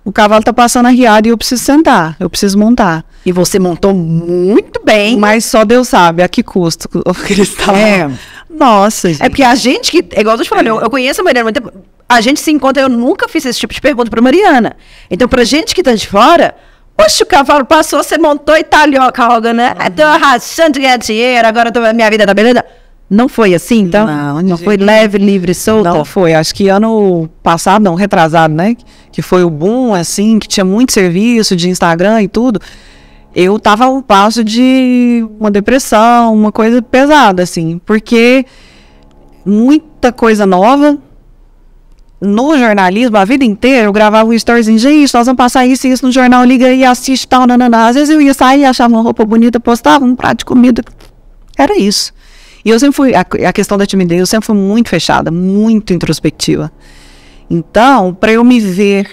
o cavalo tá passando arriado e eu preciso sentar, eu preciso montar. E você montou muito bem. Mas só Deus sabe a que custo *laughs* que tá é. Nossa,
gente. É porque a gente que. É igual eu te falando, é. eu, eu, conheço a Mariana A gente se encontra, eu nunca fiz esse tipo de pergunta pra Mariana. Então, pra gente que tá de fora, Puxa o cavalo passou, você montou e talhou tá a cauda, né? Uhum. É, tô de ganhar dinheiro, agora tô, minha vida tá beleza. Não foi assim, então?
Não, não foi leve, livre, solta? Não foi. Acho que ano passado, não, retrasado, né? Que foi o boom, assim, que tinha muito serviço de Instagram e tudo. Eu tava ao passo de uma depressão, uma coisa pesada, assim, porque muita coisa nova, no jornalismo a vida inteira, eu gravava um storyzinho, gente, nós vamos passar isso e isso no jornal, liga e assiste tal, nananá. Às vezes eu ia sair, achava uma roupa bonita, postava um prato de comida. Era isso. E eu sempre fui, a, a questão da timidez, eu sempre fui muito fechada, muito introspectiva. Então, para eu me ver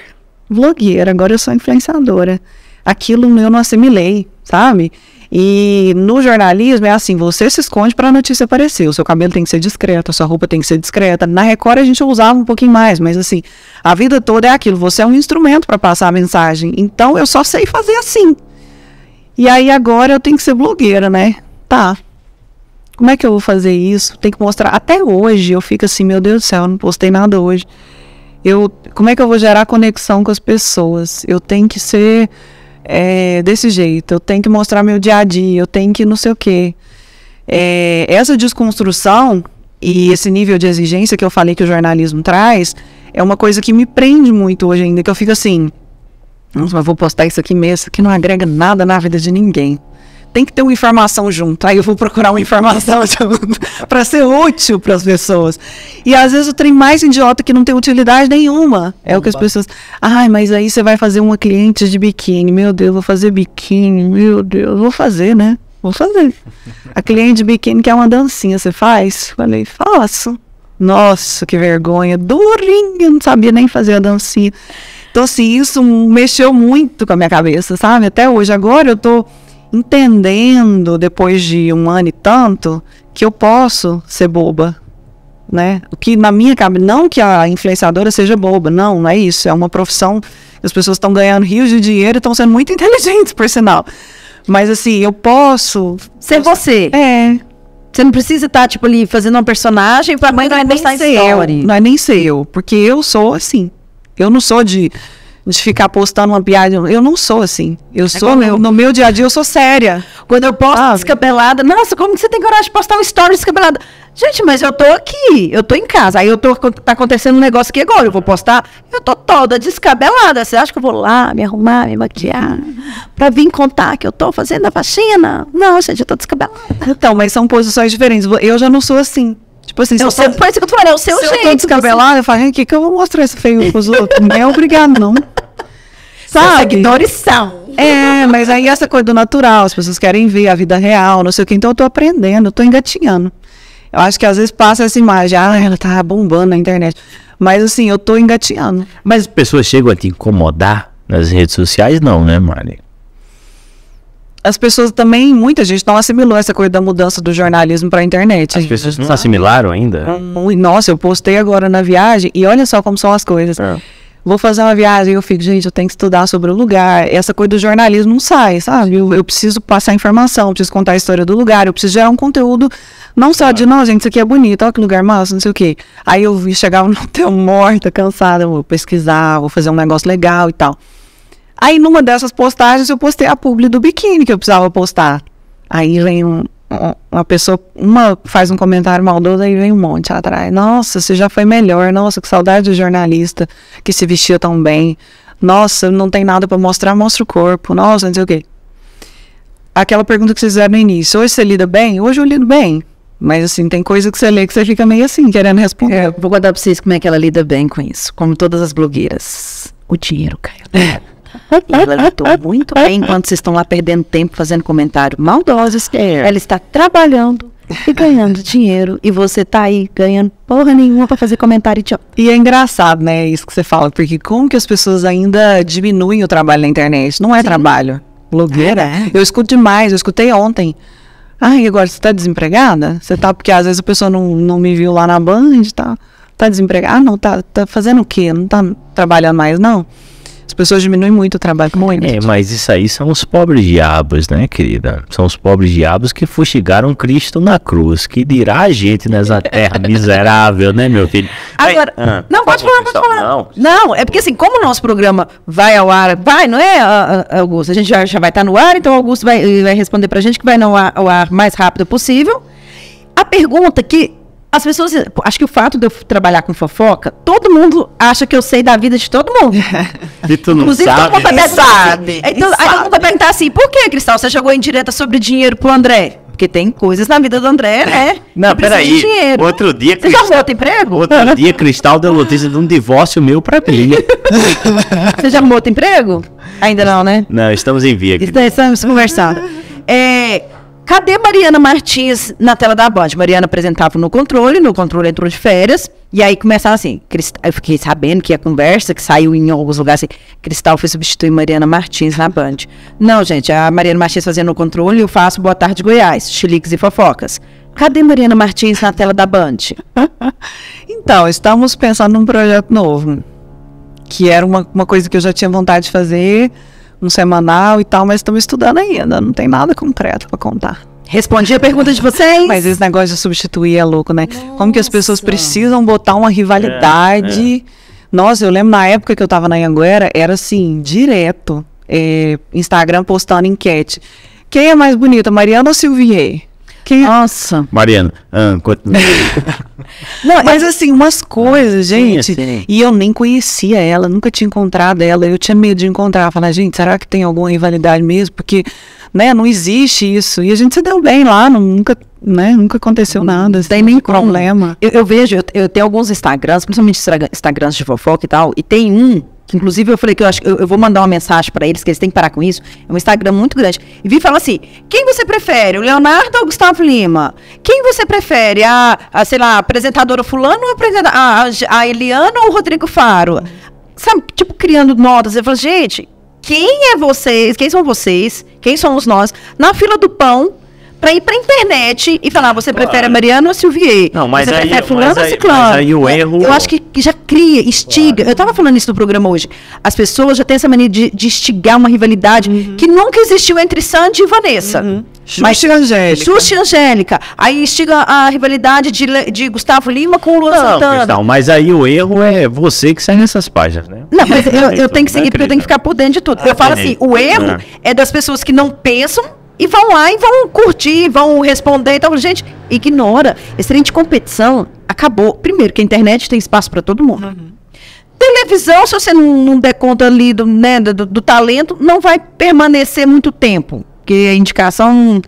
blogueira, agora eu sou influenciadora, aquilo eu não assimilei, sabe? E no jornalismo é assim, você se esconde para a notícia aparecer. O seu cabelo tem que ser discreto, a sua roupa tem que ser discreta. Na Record a gente usava um pouquinho mais, mas assim, a vida toda é aquilo. Você é um instrumento para passar a mensagem. Então eu só sei fazer assim. E aí agora eu tenho que ser blogueira, né? Tá. Como é que eu vou fazer isso? Tem que mostrar. Até hoje eu fico assim, meu Deus do céu, eu não postei nada hoje. Eu, como é que eu vou gerar conexão com as pessoas? Eu tenho que ser é, desse jeito, eu tenho que mostrar meu dia a dia, eu tenho que não sei o quê. É, essa desconstrução e esse nível de exigência que eu falei que o jornalismo traz é uma coisa que me prende muito hoje ainda, que eu fico assim, nossa, mas vou postar isso aqui mesmo, que não agrega nada na vida de ninguém tem que ter uma informação junto. Aí eu vou procurar uma informação *laughs* para ser útil para as pessoas. E às vezes o trem mais idiota que não tem utilidade nenhuma. É o que as pessoas. Ai, mas aí você vai fazer uma cliente de biquíni. Meu Deus, vou fazer biquíni. Meu Deus, vou fazer, né? Vou fazer. A cliente de biquíni quer uma dancinha, você faz? Falei, faço. Nossa, que vergonha. Durinha, não sabia nem fazer a dancinha. Então, assim, isso mexeu muito com a minha cabeça, sabe? Até hoje. Agora eu tô entendendo depois de um ano e tanto que eu posso ser boba, né? O que na minha cabeça, não que a influenciadora seja boba, não, não é isso. É uma profissão que as pessoas estão ganhando rios de dinheiro e estão sendo muito *laughs* inteligentes, por sinal. Mas assim, eu posso ser você. É. Você não precisa estar, tá, tipo, ali fazendo uma personagem pra mãe não é nem ser story. eu. Não é nem ser eu, porque eu sou assim. Eu não sou de de ficar postando uma piada. Eu não sou assim. Eu é sou, no meu dia a dia, eu sou séria. Quando eu posto ah, descabelada, nossa, como que você tem coragem de postar um story descabelada? Gente, mas eu tô
aqui, eu tô em casa. Aí eu tô, tá acontecendo um negócio aqui agora, eu vou postar. Eu tô toda descabelada. Você acha que eu vou lá me arrumar, me maquiar, pra vir contar que eu tô fazendo a
faxina? Não, gente, eu tô descabelada. Então, mas são posições diferentes. Eu já não sou assim. Tipo assim, eu se tô, parece que eu tô falando, é o seu se jeito. Se eu tô tipo assim. descabelada, você... eu falo, o que que eu vou mostrar isso feio pros outros? não é obrigado, não. *laughs* Sabe? Seguidores são. É, mas aí essa coisa do natural, as pessoas querem ver a vida real, não sei o que. Então eu tô aprendendo, eu tô engatinhando. Eu acho que às vezes passa essa imagem, ah, ela tá bombando na internet. Mas assim, eu tô engatinhando. Mas as
pessoas chegam a te incomodar nas redes sociais, não, né, Mari?
as pessoas também, muita gente não assimilou essa coisa da mudança do jornalismo para a internet. As
pessoas não assimilaram ainda?
nossa, eu postei agora na viagem e olha só como são as coisas. É. Vou fazer uma viagem, eu fico, gente, eu tenho que estudar sobre o lugar. Essa coisa do jornalismo não sai, sabe? Eu, eu preciso passar informação, preciso contar a história do lugar, eu preciso gerar um conteúdo não só de, não, gente, isso aqui é bonito, olha que lugar massa, não sei o quê. Aí eu chegava no hotel *laughs* morta, cansada, vou pesquisar, vou fazer um negócio legal e tal. Aí numa dessas postagens eu postei a publi do biquíni que eu precisava postar. Aí vem um, uma pessoa, uma faz um comentário maldoso, aí vem um monte atrás. Nossa, você já foi melhor. Nossa, que saudade do jornalista que se vestia tão bem. Nossa, não tem nada para mostrar, mostra o corpo. Nossa, não sei o quê. Aquela pergunta que vocês fizeram no início. Hoje você lida bem? Hoje eu lido bem. Mas assim, tem coisa que você lê que você fica meio assim, querendo responder. É, vou guardar pra vocês como é que ela lida bem com isso. Como todas as blogueiras. O dinheiro, Caio. É.
Tá. Ela lidou muito bem enquanto vocês estão lá perdendo tempo fazendo comentário maldosos. É. Ela está trabalhando e ganhando dinheiro e você tá aí ganhando porra nenhuma para fazer comentário idiota.
E é engraçado, né, isso que você fala, porque como que as pessoas ainda diminuem o trabalho na internet? Não é Sim. trabalho. Blogueira? é. Né? Eu escuto demais, eu escutei ontem. Ah, e agora você tá desempregada? Você tá, porque às vezes a pessoa não, não me viu lá na Band, tá, tá desempregada. Ah, não, tá, tá fazendo o quê? Não tá trabalhando mais, não?
As pessoas diminuem muito o trabalho. Muito. É, mas isso aí são os pobres diabos, né, querida? São os pobres diabos que fustigaram Cristo na cruz. Que dirá a gente nessa terra *laughs* miserável, né, meu filho? Agora, ah, não, pode falar, pode falar. Não.
não, é porque assim, como o nosso programa vai ao ar, vai, não é, ah, ah, Augusto? A gente já, já vai estar tá no ar, então o Augusto vai, vai responder pra gente que vai ao ar, ao ar mais rápido possível. A pergunta que as pessoas. Acho que o fato de eu trabalhar com fofoca, todo mundo acha que eu sei da vida de todo mundo. *laughs* e tu não Inclusive, sabe. Inclusive, assim. então, todo mundo sabe. Então, aí todo mundo vai perguntar assim: por que, Cristal, você jogou em direta sobre dinheiro pro André? Porque tem coisas na vida do André, é. né? Não, peraí. Outro dia. Você Cristal...
já arrumou outro emprego? Outro dia, Cristal deu notícia de um divórcio meu pra mim. Né?
*laughs* você já arrumou outro emprego? Ainda não, né?
Não, estamos em via.
Né? Estamos conversando. É cadê Mariana Martins na tela da Band? Mariana apresentava no controle, no controle entrou de férias. E aí começaram assim, eu fiquei sabendo que a conversa que saiu em alguns lugares assim, Cristal foi substituir Mariana Martins na Band. Não, gente, a Mariana Martins fazendo o controle, eu faço Boa Tarde Goiás, Chiliques e Fofocas. Cadê Mariana Martins na tela da Band?
*laughs* então, estamos pensando num projeto novo, que era uma, uma coisa que eu já tinha vontade de fazer, um semanal e tal, mas estamos estudando ainda, não tem nada concreto para contar. Respondi a pergunta de vocês. Mas esse negócio de substituir é louco, né? Nossa. Como que as pessoas precisam botar uma rivalidade. É, é. Nossa, eu lembro na época que eu tava na Anguera, era assim, direto. É, Instagram postando enquete. Quem é mais bonita, Mariana ou Silvier? Nossa.
Mariana, ah, *laughs*
Não, mas assim, umas coisas, gente. Sim, sim. E eu nem conhecia ela, nunca tinha encontrado ela. Eu tinha medo de encontrar. Falar, gente, será que tem alguma rivalidade mesmo? Porque, né, não existe isso. E a gente se deu bem lá, não, nunca, né, nunca aconteceu nada. Assim, tem nem problema. Eu,
eu vejo, eu, eu, tenho alguns Instagrams, principalmente Instagrams de fofoca e tal, e tem um que inclusive eu falei que eu acho que eu, eu vou mandar uma mensagem para eles, que eles têm que parar com isso. É um Instagram muito grande. E vi falar assim: quem você prefere, o Leonardo ou o Gustavo Lima? Quem você prefere, a, a sei lá, a apresentadora Fulano ou a, a, a Eliana ou o Rodrigo Faro? Sabe, tipo, criando modas. Eu falo, gente, quem é vocês? Quem são vocês? Quem somos nós? Na fila do pão, para ir para a internet e falar, você claro. prefere Mariana ou Silvier? Não, mas você aí, prefere fulano ou ciclano? Aí o erro... Eu acho que já cria, instiga. Claro. Eu estava falando isso no programa hoje. As pessoas já têm essa mania de, de instigar uma rivalidade uhum. que nunca existiu entre Sandy e Vanessa. Uhum. Xuxa e Angélica. Xuxa e Angélica. Aí instiga a rivalidade de, de Gustavo Lima com o Luan não, Santana. Não,
mas aí o erro é você que sai nessas páginas, né? Não, mas eu, eu é tenho que seguir,
porque eu tenho que ficar por dentro de tudo. Ah, eu falo assim, o erro é. é das pessoas que não pensam e vão lá e vão curtir, vão responder. Então, gente, ignora. Esse trem de competição acabou. Primeiro, que a internet tem espaço para todo mundo. Uhum. Televisão, se você não, não der conta ali do, né, do, do talento, não vai permanecer muito tempo. Porque a indicação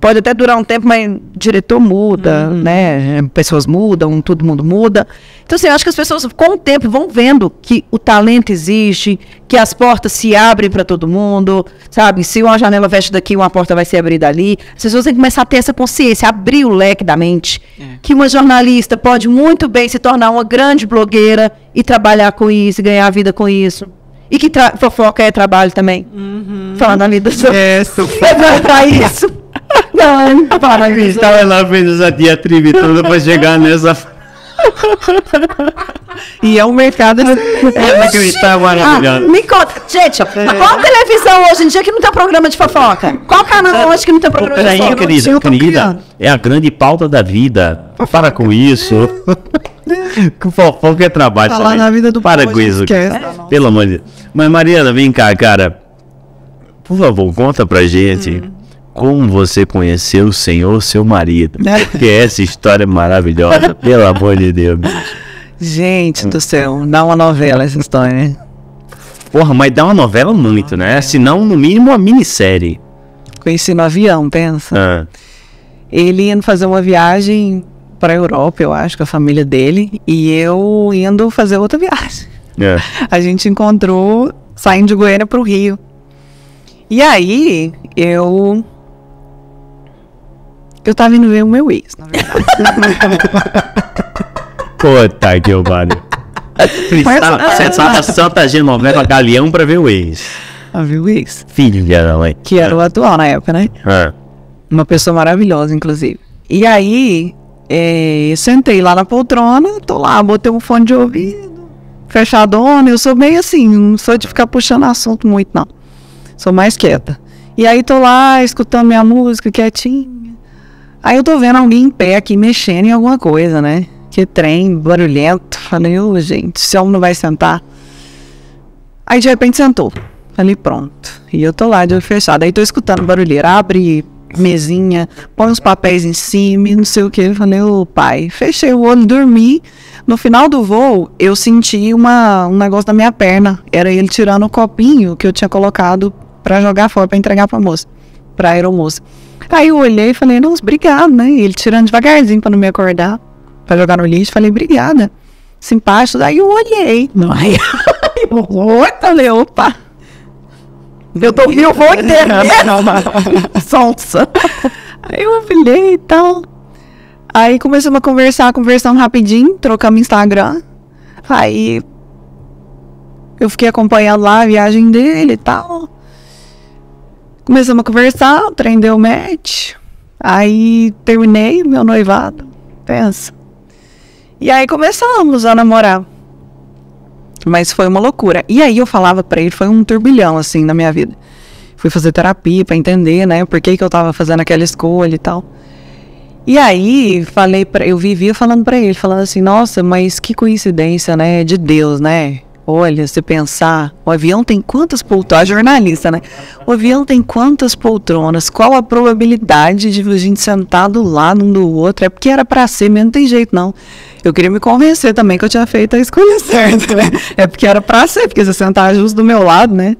pode até durar um tempo, mas diretor muda, uhum. né? Pessoas mudam, todo mundo muda. Então, assim, eu acho que as pessoas, com o tempo, vão vendo que o talento existe, que as portas se abrem para todo mundo, sabe? Se uma janela fecha daqui, uma porta vai se abrir dali. As pessoas têm que começar a ter essa consciência, abrir o leque da mente. É. Que uma jornalista pode muito bem se tornar uma grande blogueira e trabalhar com isso, ganhar a vida com isso. E que fofoca é trabalho também. Uhum. Falando na vida. É, fofoca. É pra isso.
Não, para que estava lá vendo a diatribe toda para chegar nessa.
e é um mercado inacreditável, maravilhoso.
Ah, me
conta, gente, qual televisão hoje em dia que não tem programa de fofoca? Qual canal hoje que não tem programa de fofoca? Peraí, querida,
querida, é a grande pauta da vida. Para com isso. *laughs* fofoca é trabalho. Falar na vida do Para com isso. Eh, Pelo amor de Deus. Mas Mariana, vem cá, cara. Por favor, conta pra gente. Hum como você conheceu o Senhor, seu marido. Porque essa história é maravilhosa, *laughs* pelo amor de Deus.
Gente do céu, dá uma novela essa história.
Porra, mas dá uma novela muito, né? Se não, no mínimo, uma minissérie. Conheci no avião, pensa. Ah.
Ele indo fazer uma viagem para a Europa, eu acho, com a família dele, e eu indo fazer outra viagem. É. A gente encontrou saindo de Goiânia para o Rio. E aí, eu eu tava indo ver o meu ex, na verdade.
*laughs* Puta que pariu. Precisava ah, sentar Santa Genoveva Galeão pra ver o ex.
A ah, ver o ex.
Filho, da mãe. Que era
o atual na época, né? É. Uma pessoa maravilhosa, inclusive. E aí, é, sentei lá na poltrona, tô lá, botei um fone de ouvido, fechadona. Eu sou meio assim, não sou de ficar puxando assunto muito, não. Sou mais quieta. E aí tô lá escutando minha música quietinha. Aí eu tô vendo alguém em pé aqui mexendo em alguma coisa, né? Que trem barulhento. Falei, ô oh, gente, esse homem não vai sentar. Aí de repente sentou. Falei, pronto. E eu tô lá de olho fechado. Aí tô escutando barulheira. Abre mesinha, põe uns papéis em cima, não sei o que. Falei, ô oh, pai, fechei o olho, dormi. No final do voo, eu senti uma, um negócio na minha perna. Era ele tirando o copinho que eu tinha colocado para jogar fora, para entregar pra moça para a aeromoça. Aí eu olhei e falei, nossa, obrigado né? E ele tirando devagarzinho para não me acordar, para jogar no lixo, falei, obrigada. Simpático. Daí eu olhei. Não, *laughs* aí eu falei, opa. Eu tô eu vou internet. Sonsa. Aí eu olhei e tal. Aí começamos a conversar, conversamos rapidinho, trocamos Instagram. Aí eu fiquei acompanhando lá a viagem dele e tal. Começamos a conversar, o trem deu match. Aí terminei meu noivado. Pensa. E aí começamos a namorar. Mas foi uma loucura. E aí eu falava para ele, foi um turbilhão assim na minha vida. Fui fazer terapia para entender, né, por que, que eu tava fazendo aquela escolha e tal. E aí falei para eu vivia falando para ele, falando assim: "Nossa, mas que coincidência, né, de Deus, né? Olha, se pensar, o avião tem quantas poltronas? A jornalista, né? O avião tem quantas poltronas? Qual a probabilidade de a gente sentar do lado um do outro? É porque era para ser, mesmo, não tem jeito, não. Eu queria me convencer também que eu tinha feito a escolha *laughs* certa, né? É porque era para ser, porque você sentar justo do meu lado, né?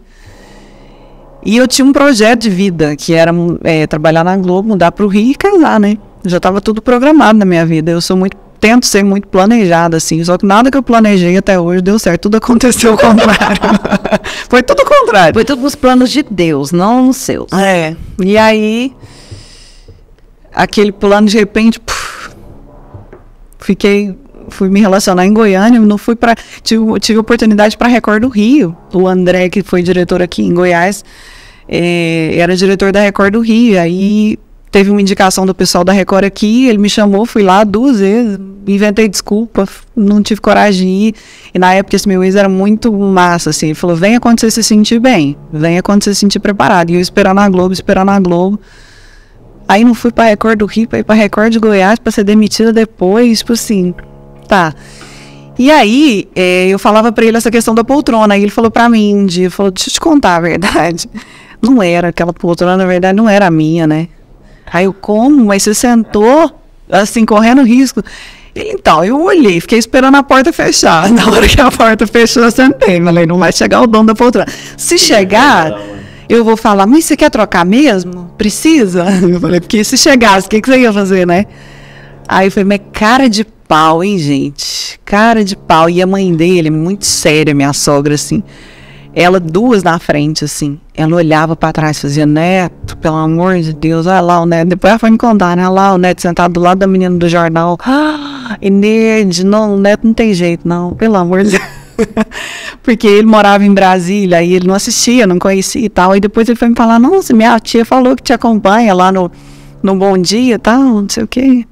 E eu tinha um projeto de vida, que era é, trabalhar na Globo, mudar para o Rio e casar, né? Já estava tudo programado na minha vida. Eu sou muito tento ser muito planejada, assim, só que nada que eu planejei até hoje deu certo, tudo *laughs* aconteceu ao contrário. *laughs* Foi tudo o contrário. Foi tudo nos planos de Deus, não nos seus. É. E aí, aquele plano, de repente, puf, fiquei fui me relacionar em Goiânia, não fui para tive, tive oportunidade para Record do Rio. O André que foi diretor aqui em Goiás é, era diretor da Record do Rio. Aí teve uma indicação do pessoal da Record aqui, ele me chamou, fui lá duas vezes, inventei desculpa, não tive coragem de ir. E na época esse meu ex era muito massa, assim, ele falou, venha quando você se sentir bem, venha quando você se sentir preparado. E eu esperando a Globo, esperando a Globo. Aí não fui pra Record do Rio, pra ir pra Record de Goiás pra ser demitida depois, tipo assim, tá. E aí, é, eu falava para ele essa questão da poltrona, aí ele falou para mim um dia, falou, deixa eu te contar a verdade. *laughs* Não era aquela poltrona, na verdade, não era a minha, né? Aí eu, como? Mas você sentou, assim, correndo risco. Então, eu olhei, fiquei esperando a porta fechar. *laughs* Na hora que a porta fechou, eu sentei. Falei, não vai chegar o dono da poltrona. Se chegar, eu vou falar, mas você quer trocar mesmo? Precisa? *laughs* Eu falei, porque se chegasse, o que, que você ia fazer, né? Aí eu falei, mas cara de pau, hein, gente? Cara de pau. E a mãe dele, muito séria, minha sogra, assim. Ela duas na frente, assim. Ela olhava para trás, fazia neto, pelo amor de Deus, olha lá o neto. Depois ela foi me contar, né? Olha lá o neto sentado do lado da menina do jornal. *gasps* Ah, e não, o neto não tem jeito, não, pelo amor de Deus. *laughs* Porque ele morava em Brasília e ele não assistia, não conhecia e tal. E depois ele foi me falar: Nossa, minha tia falou que te acompanha lá no, no Bom Dia e tal, não sei o quê.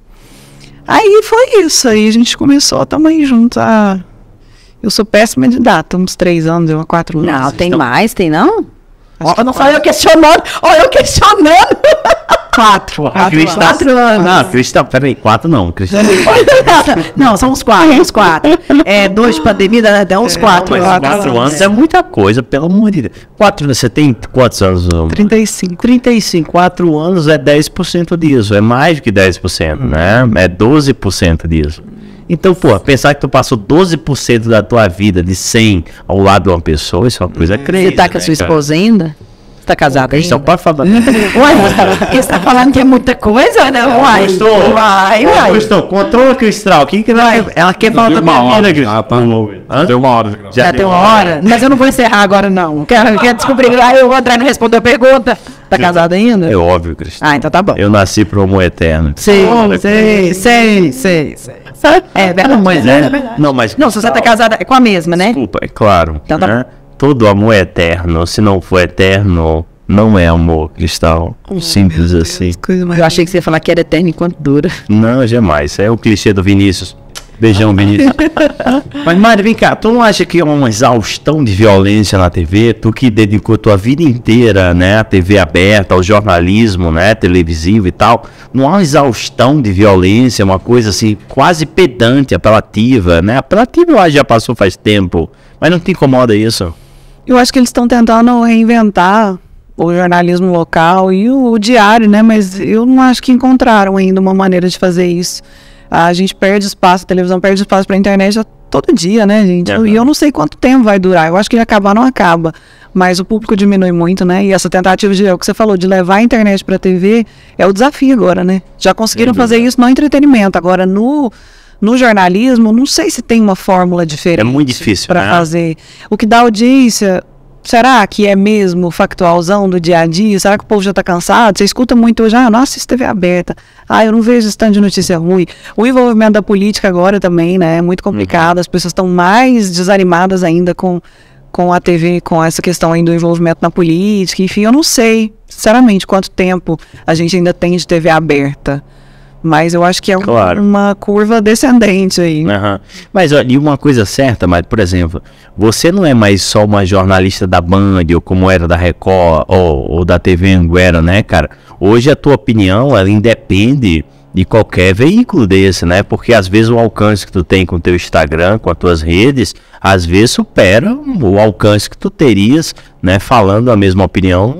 Aí foi isso. Aí a gente começou, a aí junto há ah, eu sou péssima de data, uns três anos, eu quatro anos. Não, tem estão... mais, tem não?
Ó, oh, não foi eu questionando, ó, eu questionando.
Quatro. Ah, quatro, quatro, Cristão, tá- quatro anos. Não, ah, Cristão, tá- peraí, quatro não. Cristão
tá- *laughs* não, são uns quatro, uns quatro. É, dois de pandemia, dá uns é, quatro. Não, quatro, quatro anos é. é muita
coisa, pelo amor de Deus. Quatro, você tem quantos anos? Trinta
trinta e cinco, e cinco, Quatro anos é
dez por cento disso, é mais do que dez por cento, né? É doze por cento disso. Então, pô, pensar que tu passou 12% da tua vida de 100 ao lado de uma pessoa, isso é uma
coisa hum, crazy. Você tá né, com a sua esposa cara? ainda? tá casado então, ainda? Só pode falar. *laughs* Uai, você tá falando que é muita coisa, né? Uai, Gostou? Uai, uai. Gostou? Controla, Cristal. Quem que ela,
ela quer falar da minha hora. vida, ah, tá. Hã? Deu uma hora. Já, Já deu uma hora. hora?
Mas eu não vou encerrar agora, não. Quero, quero descobrir. Aí ah, o André não respondeu a pergunta. Tá casado ainda? É óbvio, Cristal. Ah, então tá bom.
Eu nasci pro amor eterno.
Sim, sei, sei, sei, sei. Sabe? É, é verdade. Não, mas, é, é verdade. Não, mas, não, se você tá casada é com a mesma, né? Desculpa,
é claro. Então, tá... né? Todo amor é eterno. Se não for eterno, não é amor, Cristal. Oh, Simples assim.
Deus, eu achei que você ia falar que era eterno enquanto dura.
Não, jamais. É o clichê do Vinícius. Beijão, *laughs* Vinícius. Mas, Mário, vem cá, tu não acha que é uma exaustão de violência na TV? Tu que dedicou tua vida inteira, né, à TV aberta, ao jornalismo, né, televisivo e tal, não há uma exaustão de violência, uma coisa assim, quase pedante, apelativa, né? Apelativa eu acho já passou faz tempo, mas não te incomoda isso?
Eu acho que eles estão tentando reinventar o jornalismo local e o, o diário, né, mas eu não acho que encontraram ainda uma maneira de fazer isso. A gente perde espaço, a televisão perde espaço para a internet todo dia, né, gente? Uhum. E eu não sei quanto tempo vai durar. Eu acho que acabar não acaba. Mas o público diminui muito, né? E essa tentativa de, é o que você falou, de levar a internet para a TV é o desafio agora, né? Já conseguiram Entendi. fazer isso no entretenimento. Agora, no, no jornalismo, não sei se tem uma fórmula diferente. É muito difícil para né? fazer. O que dá audiência, será que é mesmo factualzão do dia a dia? Será que o povo já está cansado? Você escuta muito hoje, ah, eu não assisto TV aberta, ah, eu não vejo stand de notícia ruim. O envolvimento da política agora também, né, é muito complicado, uhum. as pessoas estão mais desanimadas ainda com, com a TV, com essa questão aí do envolvimento na política, enfim, eu não sei, sinceramente, quanto tempo a gente ainda tem de TV aberta. Mas eu acho que é um, claro. uma curva descendente aí.
Uhum. Mas olha, e uma coisa certa, mas por exemplo, você não é mais só uma jornalista da Band, ou como era da Record, ou, ou da TV Anguera, né, cara? Hoje a tua opinião, ela independe de qualquer veículo desse, né? Porque às vezes o alcance que tu tem com o teu Instagram, com as tuas redes, às vezes supera o alcance que tu terias, né? Falando a mesma opinião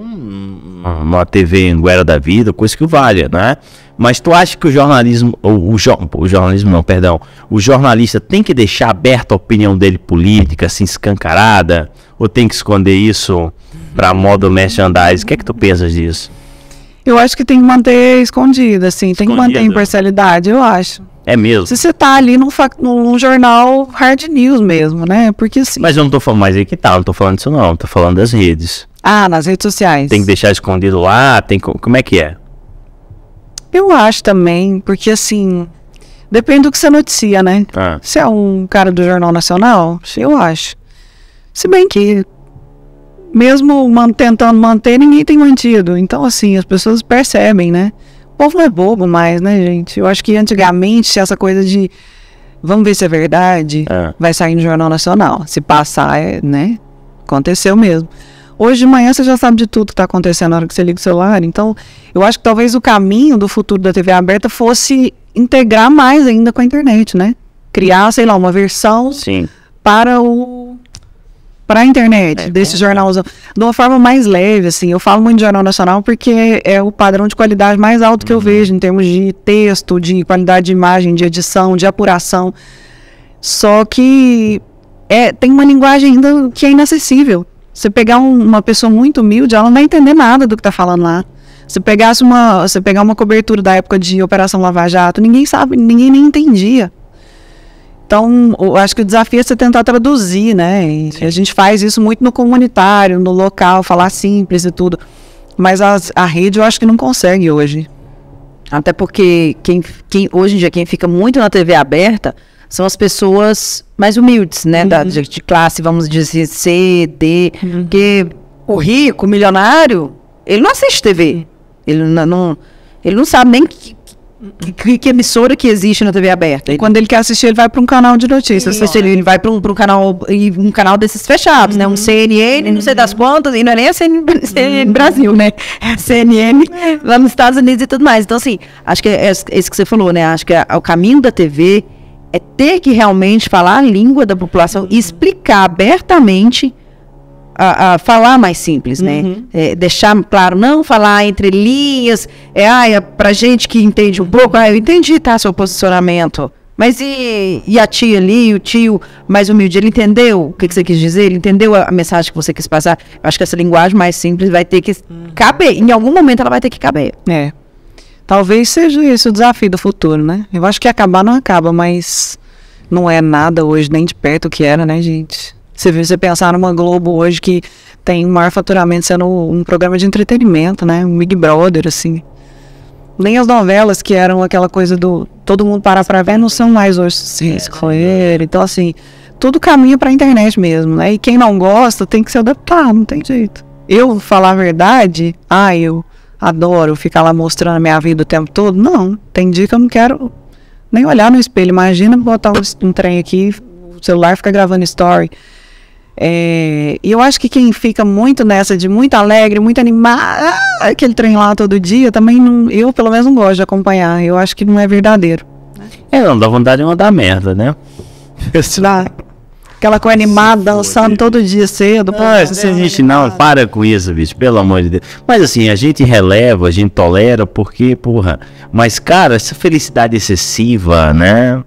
numa TV Anguera da vida, coisa que valha, né? Mas tu acha que o jornalismo, ou o, jo, o jornalismo não, perdão, o jornalista tem que deixar aberta a opinião dele política, assim, escancarada? Ou tem que esconder isso pra modo merchandising? O que é que tu pensas disso?
Eu acho que tem que manter escondida, assim, tem que manter a imparcialidade, eu acho. É mesmo. Se você tá ali num, num, jornal hard news mesmo, né? Porque assim.
Mas eu não tô falando mais aí que tá, não tô falando isso não, tô falando das redes.
Ah, nas redes sociais.
Tem que deixar escondido lá, tem como é que é?
Eu acho também, porque assim. Depende do que você noticia, né? Ah. Se é um cara do Jornal Nacional, eu acho. Se bem que, mesmo man tentando manter, ninguém tem mantido. Então, assim, as pessoas percebem, né? O povo não é bobo mais, né, gente? Eu acho que antigamente essa coisa de vamos ver se é verdade, é. vai sair no Jornal Nacional. Se passar, é, né? Aconteceu mesmo. Hoje de manhã você já sabe de tudo que está acontecendo na hora que você liga o celular. Então, eu acho que talvez o caminho do futuro da TV aberta fosse integrar mais ainda com a internet, né? Criar, sei lá, uma versão Sim. para o para a internet é, desse jornal jornalzão de uma forma mais leve, assim. Eu falo muito de jornal nacional porque é o padrão de qualidade mais alto que uhum. eu vejo em termos de texto, de qualidade de imagem, de edição, de apuração. Só que é, tem uma linguagem ainda que é inacessível. Você pegar um, uma pessoa muito humilde, ela não vai entender nada do que está falando lá. Se pegasse uma, você pegar uma cobertura da época de Operação Lava Jato, ninguém sabe, ninguém nem entendia. Então, eu acho que o desafio é você tentar traduzir, né? E a gente faz isso muito no comunitário, no local, falar simples e tudo. Mas as, a rede eu acho que não consegue hoje.
Até porque quem, quem hoje em dia quem fica muito na TV aberta são as pessoas mais humildes, né? Uhum. Da, de, de, classe, vamos dizer, C, D. Uhum. Porque o rico, o milionário, ele não assiste TV. Ele não, não ele não sabe nem que, que, que, emissora que existe na TV aberta. Quando ele quer assistir, ele vai para um canal de notícias. Sim, assiste, ele vai para um, um canal um canal desses fechados, uhum. né? Um CNN, uhum. não sei das uhum. quantas, e não é nem a CNN, uhum. *laughs* Brasil, né? É CNN é. lá nos Estados Unidos e tudo mais. Então, assim, acho que é, é isso que você falou, né? Acho que é, é o caminho da TV é ter que realmente falar a língua da população uhum. e explicar abertamente a, a, falar mais simples, né? Uhum. É, deixar claro, não falar entre linhas. É, ah, é gente que entende um pouco, ah, eu entendi, tá, seu posicionamento. Mas e, e a tia ali, o tio mais humilde, ele entendeu o que, que você quis dizer? Ele entendeu a, a, mensagem que você quis
passar? Eu acho que essa linguagem mais simples vai ter que uhum. caber. Em algum momento ela vai ter que caber. É. Talvez seja esse o desafio do futuro, né? Eu acho que acabar não acaba, mas não é nada hoje, nem de perto o que era, né, gente? Você vê, você pensar numa Globo hoje que tem o maior faturamento sendo um programa de entretenimento, né? Um Big Brother, assim. Nem as novelas que eram aquela coisa do todo mundo parar pra ver não são mais hoje se escolher. É, né? Então, assim, tudo caminha pra internet mesmo, né? E quem não gosta tem que se adaptar, não tem jeito. Eu, falar a verdade, ah, eu adoro ficar lá mostrando a minha vida o tempo todo. Não, tem dia que eu não quero nem olhar no espelho. Imagina botar um, um trem aqui, o celular fica gravando story. É, e eu acho que quem fica muito nessa de muito alegre, muito animado, ah, aquele trem lá todo dia, também não, eu pelo menos não gosto de acompanhar. Eu acho que não é verdadeiro.
É, não dá vontade de mandar merda, né?
Dá. Aquela coisa animada, dançando todo dia cedo. Não, ah, se a
gente não, para com isso, bicho, pelo amor de Deus. Mas assim, a gente releva, a gente tolera, porque, porra. Mas, cara, essa felicidade excessiva, né?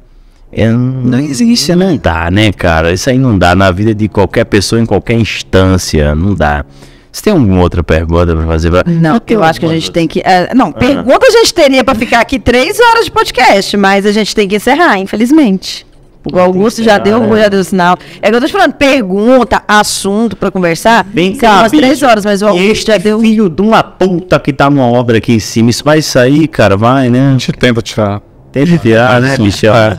É, não existe, né? Não dá, né, cara? Isso aí não dá na vida de qualquer pessoa, em qualquer instância. Não dá. Você tem alguma outra pergunta para fazer? Pra...
Não, eu, eu acho que a gente tem que. É, não, ah. pergunta a gente teria para ficar aqui três horas de podcast, mas a gente tem que encerrar, infelizmente. Pô, o Augusto já deu, né? já deu sinal. É que eu tô te falando, pergunta, assunto pra conversar. Bem cá, umas bicho. três
horas, mas o Augusto já deu. filho de uma puta que tá numa obra aqui em cima. Isso vai sair, cara, vai, né? A gente tenta tirar. Tenta tirar, ah, né, bicho? É.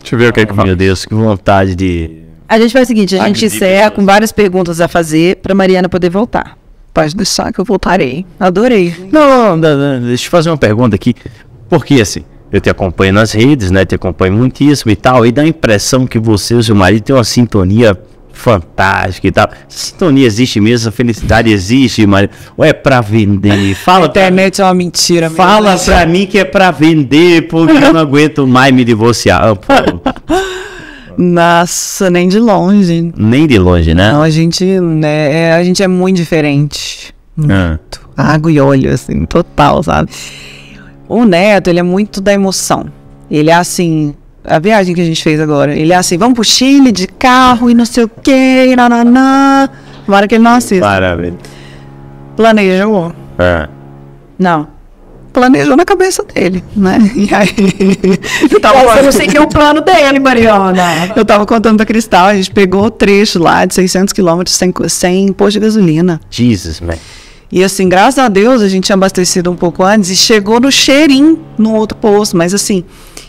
Deixa eu ver o que é que oh, fala. Meu Deus, que vontade de...
A gente faz o seguinte, a gente encerra com várias perguntas a fazer pra Mariana poder voltar. Pode deixar que eu voltarei. Adorei.
Não, não, não, não, deixa eu fazer uma pergunta aqui. Por que assim... Eu te acompanho nas redes, né? Te acompanho muitíssimo e tal. E dá a impressão que você e o seu marido têm uma sintonia fantástica e tal. Sintonia existe mesmo, a felicidade existe, mas ou é para vender? *laughs* Fala. A
internet pra... é uma
mentira. Fala né? para mim que é para vender, porque eu não aguento mais me divorciar. Ah,
*laughs* Nossa, nem de longe.
Nem de longe, né? Não,
a gente, né, é, a gente é muito diferente. Ah. Muito. Ah. Água e óleo, assim, total, sabe? O Neto, ele é muito da emoção. Ele é assim, a viagem que a gente fez agora, ele é assim, vamos pro Chile de carro e não sei o quê, nananã. Tomara que ele não assista. Maravilha. Planejou. É. Não. Planejou na cabeça dele, né? E aí. Eu, tava... *laughs* eu não sei que é o plano dele, Mariana. Eu tava contando pra Cristal, a gente pegou o trecho lá de 600 quilômetros sem, sem posto de gasolina. Jesus, man. E assim, graças a Deus, a gente tinha abastecido um pouco antes e chegou no cheirinho no outro posto. Mas assim,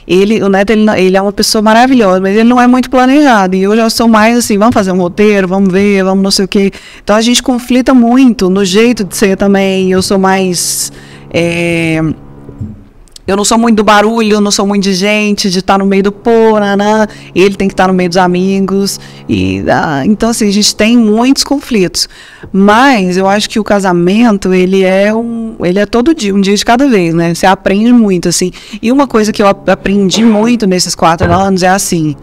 ele, o Neto, ele, ele é uma pessoa maravilhosa, mas ele não é muito planejado. E eu já sou mais assim, vamos fazer um roteiro, vamos ver, vamos não sei o quê. Então a gente conflita muito no jeito de ser também. Eu sou mais. É, eu não sou muito do barulho, eu não sou muito de gente, de estar tá no meio do pô, nanã, né, né. ele tem que estar tá no meio dos amigos. E, ah, então, assim, a gente tem muitos conflitos. Mas eu acho que o casamento, ele é um. Ele é todo dia, um dia de cada vez, né? Você aprende muito, assim. E uma coisa que eu aprendi muito nesses quatro anos é assim.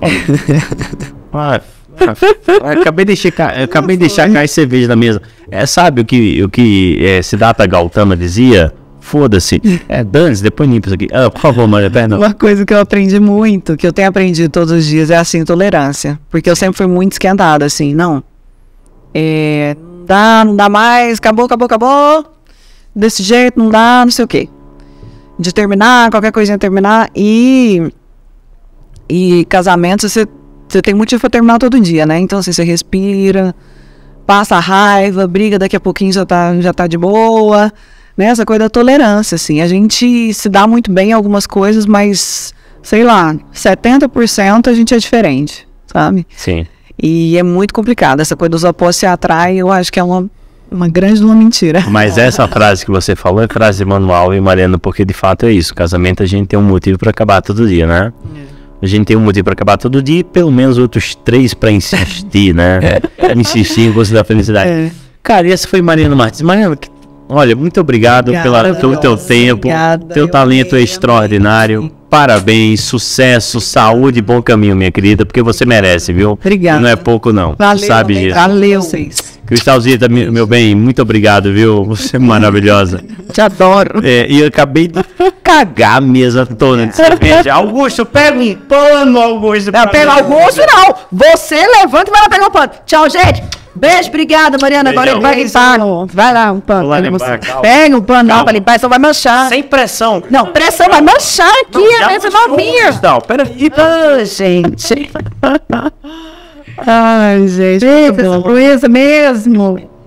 *laughs* Ah, ah, acabei de deixar, acabei de deixar cair cerveja na mesa. É, sabe o que, o que é, Siddhartha Gautama dizia? foda-se. *laughs* É, dane-se, depois limpa isso aqui. Ah, por favor, Maria Pernambuco. Uma
coisa que eu aprendi muito, que eu tenho aprendido todos os dias, é assim, tolerância. Porque eu sempre fui muito esquentada, assim, não. É, não dá, não dá mais, acabou, acabou, acabou. Desse jeito, não dá, não sei o quê. De terminar, qualquer coisinha terminar. E. E casamento, você, você tem motivo pra terminar todo dia, né? Então, assim, você respira, passa a raiva, briga, daqui a pouquinho já tá, já tá de boa né, essa coisa da tolerância, assim. A gente se dá muito bem em algumas coisas, mas, sei lá, 70% a gente é diferente, sabe? Sim. E é muito complicado. Essa coisa dos opostos se atrai, eu acho que é uma, uma grande uma mentira.
Mas essa frase que você falou é frase manual e Mariana, porque de fato é isso. Casamento a gente tem um motivo para acabar todo dia, né? É. A gente tem um motivo para acabar todo dia e pelo menos outros três para insistir, né? *laughs* É. Insistir em você da felicidade. É. Cara, e essa foi Mariana Martins. Mariana, que Olha, muito obrigado obrigada, pelo teu, teu tempo, obrigada, teu talento é extraordinário. Parabéns, sucesso, saúde e bom caminho, minha querida, porque você merece, viu? Obrigada. Não é pouco, não. Valeu, sabe né? disso.
Valeu, vocês.
Cristalzita, meu bem, muito obrigado, viu? Você é maravilhosa. *laughs* Te adoro. É, e eu acabei de cagar a mesa toda de serpente. Augusto, pega um pano, Augusto. Não, pega Augusto, não.
Você levanta e vai lá pegar um pano. Tchau, gente. Beijo, obrigada, Mariana. Agora ele vai limpar. Vai lá, um pano. Lá limpar, Pega um pano lá pra limpar, só vai manchar. Sem pressão. Não, pressão vai manchar aqui, é it's about beer. Now. Peraí. gente. *laughs*
Ai, gente. Isso,
mesmo.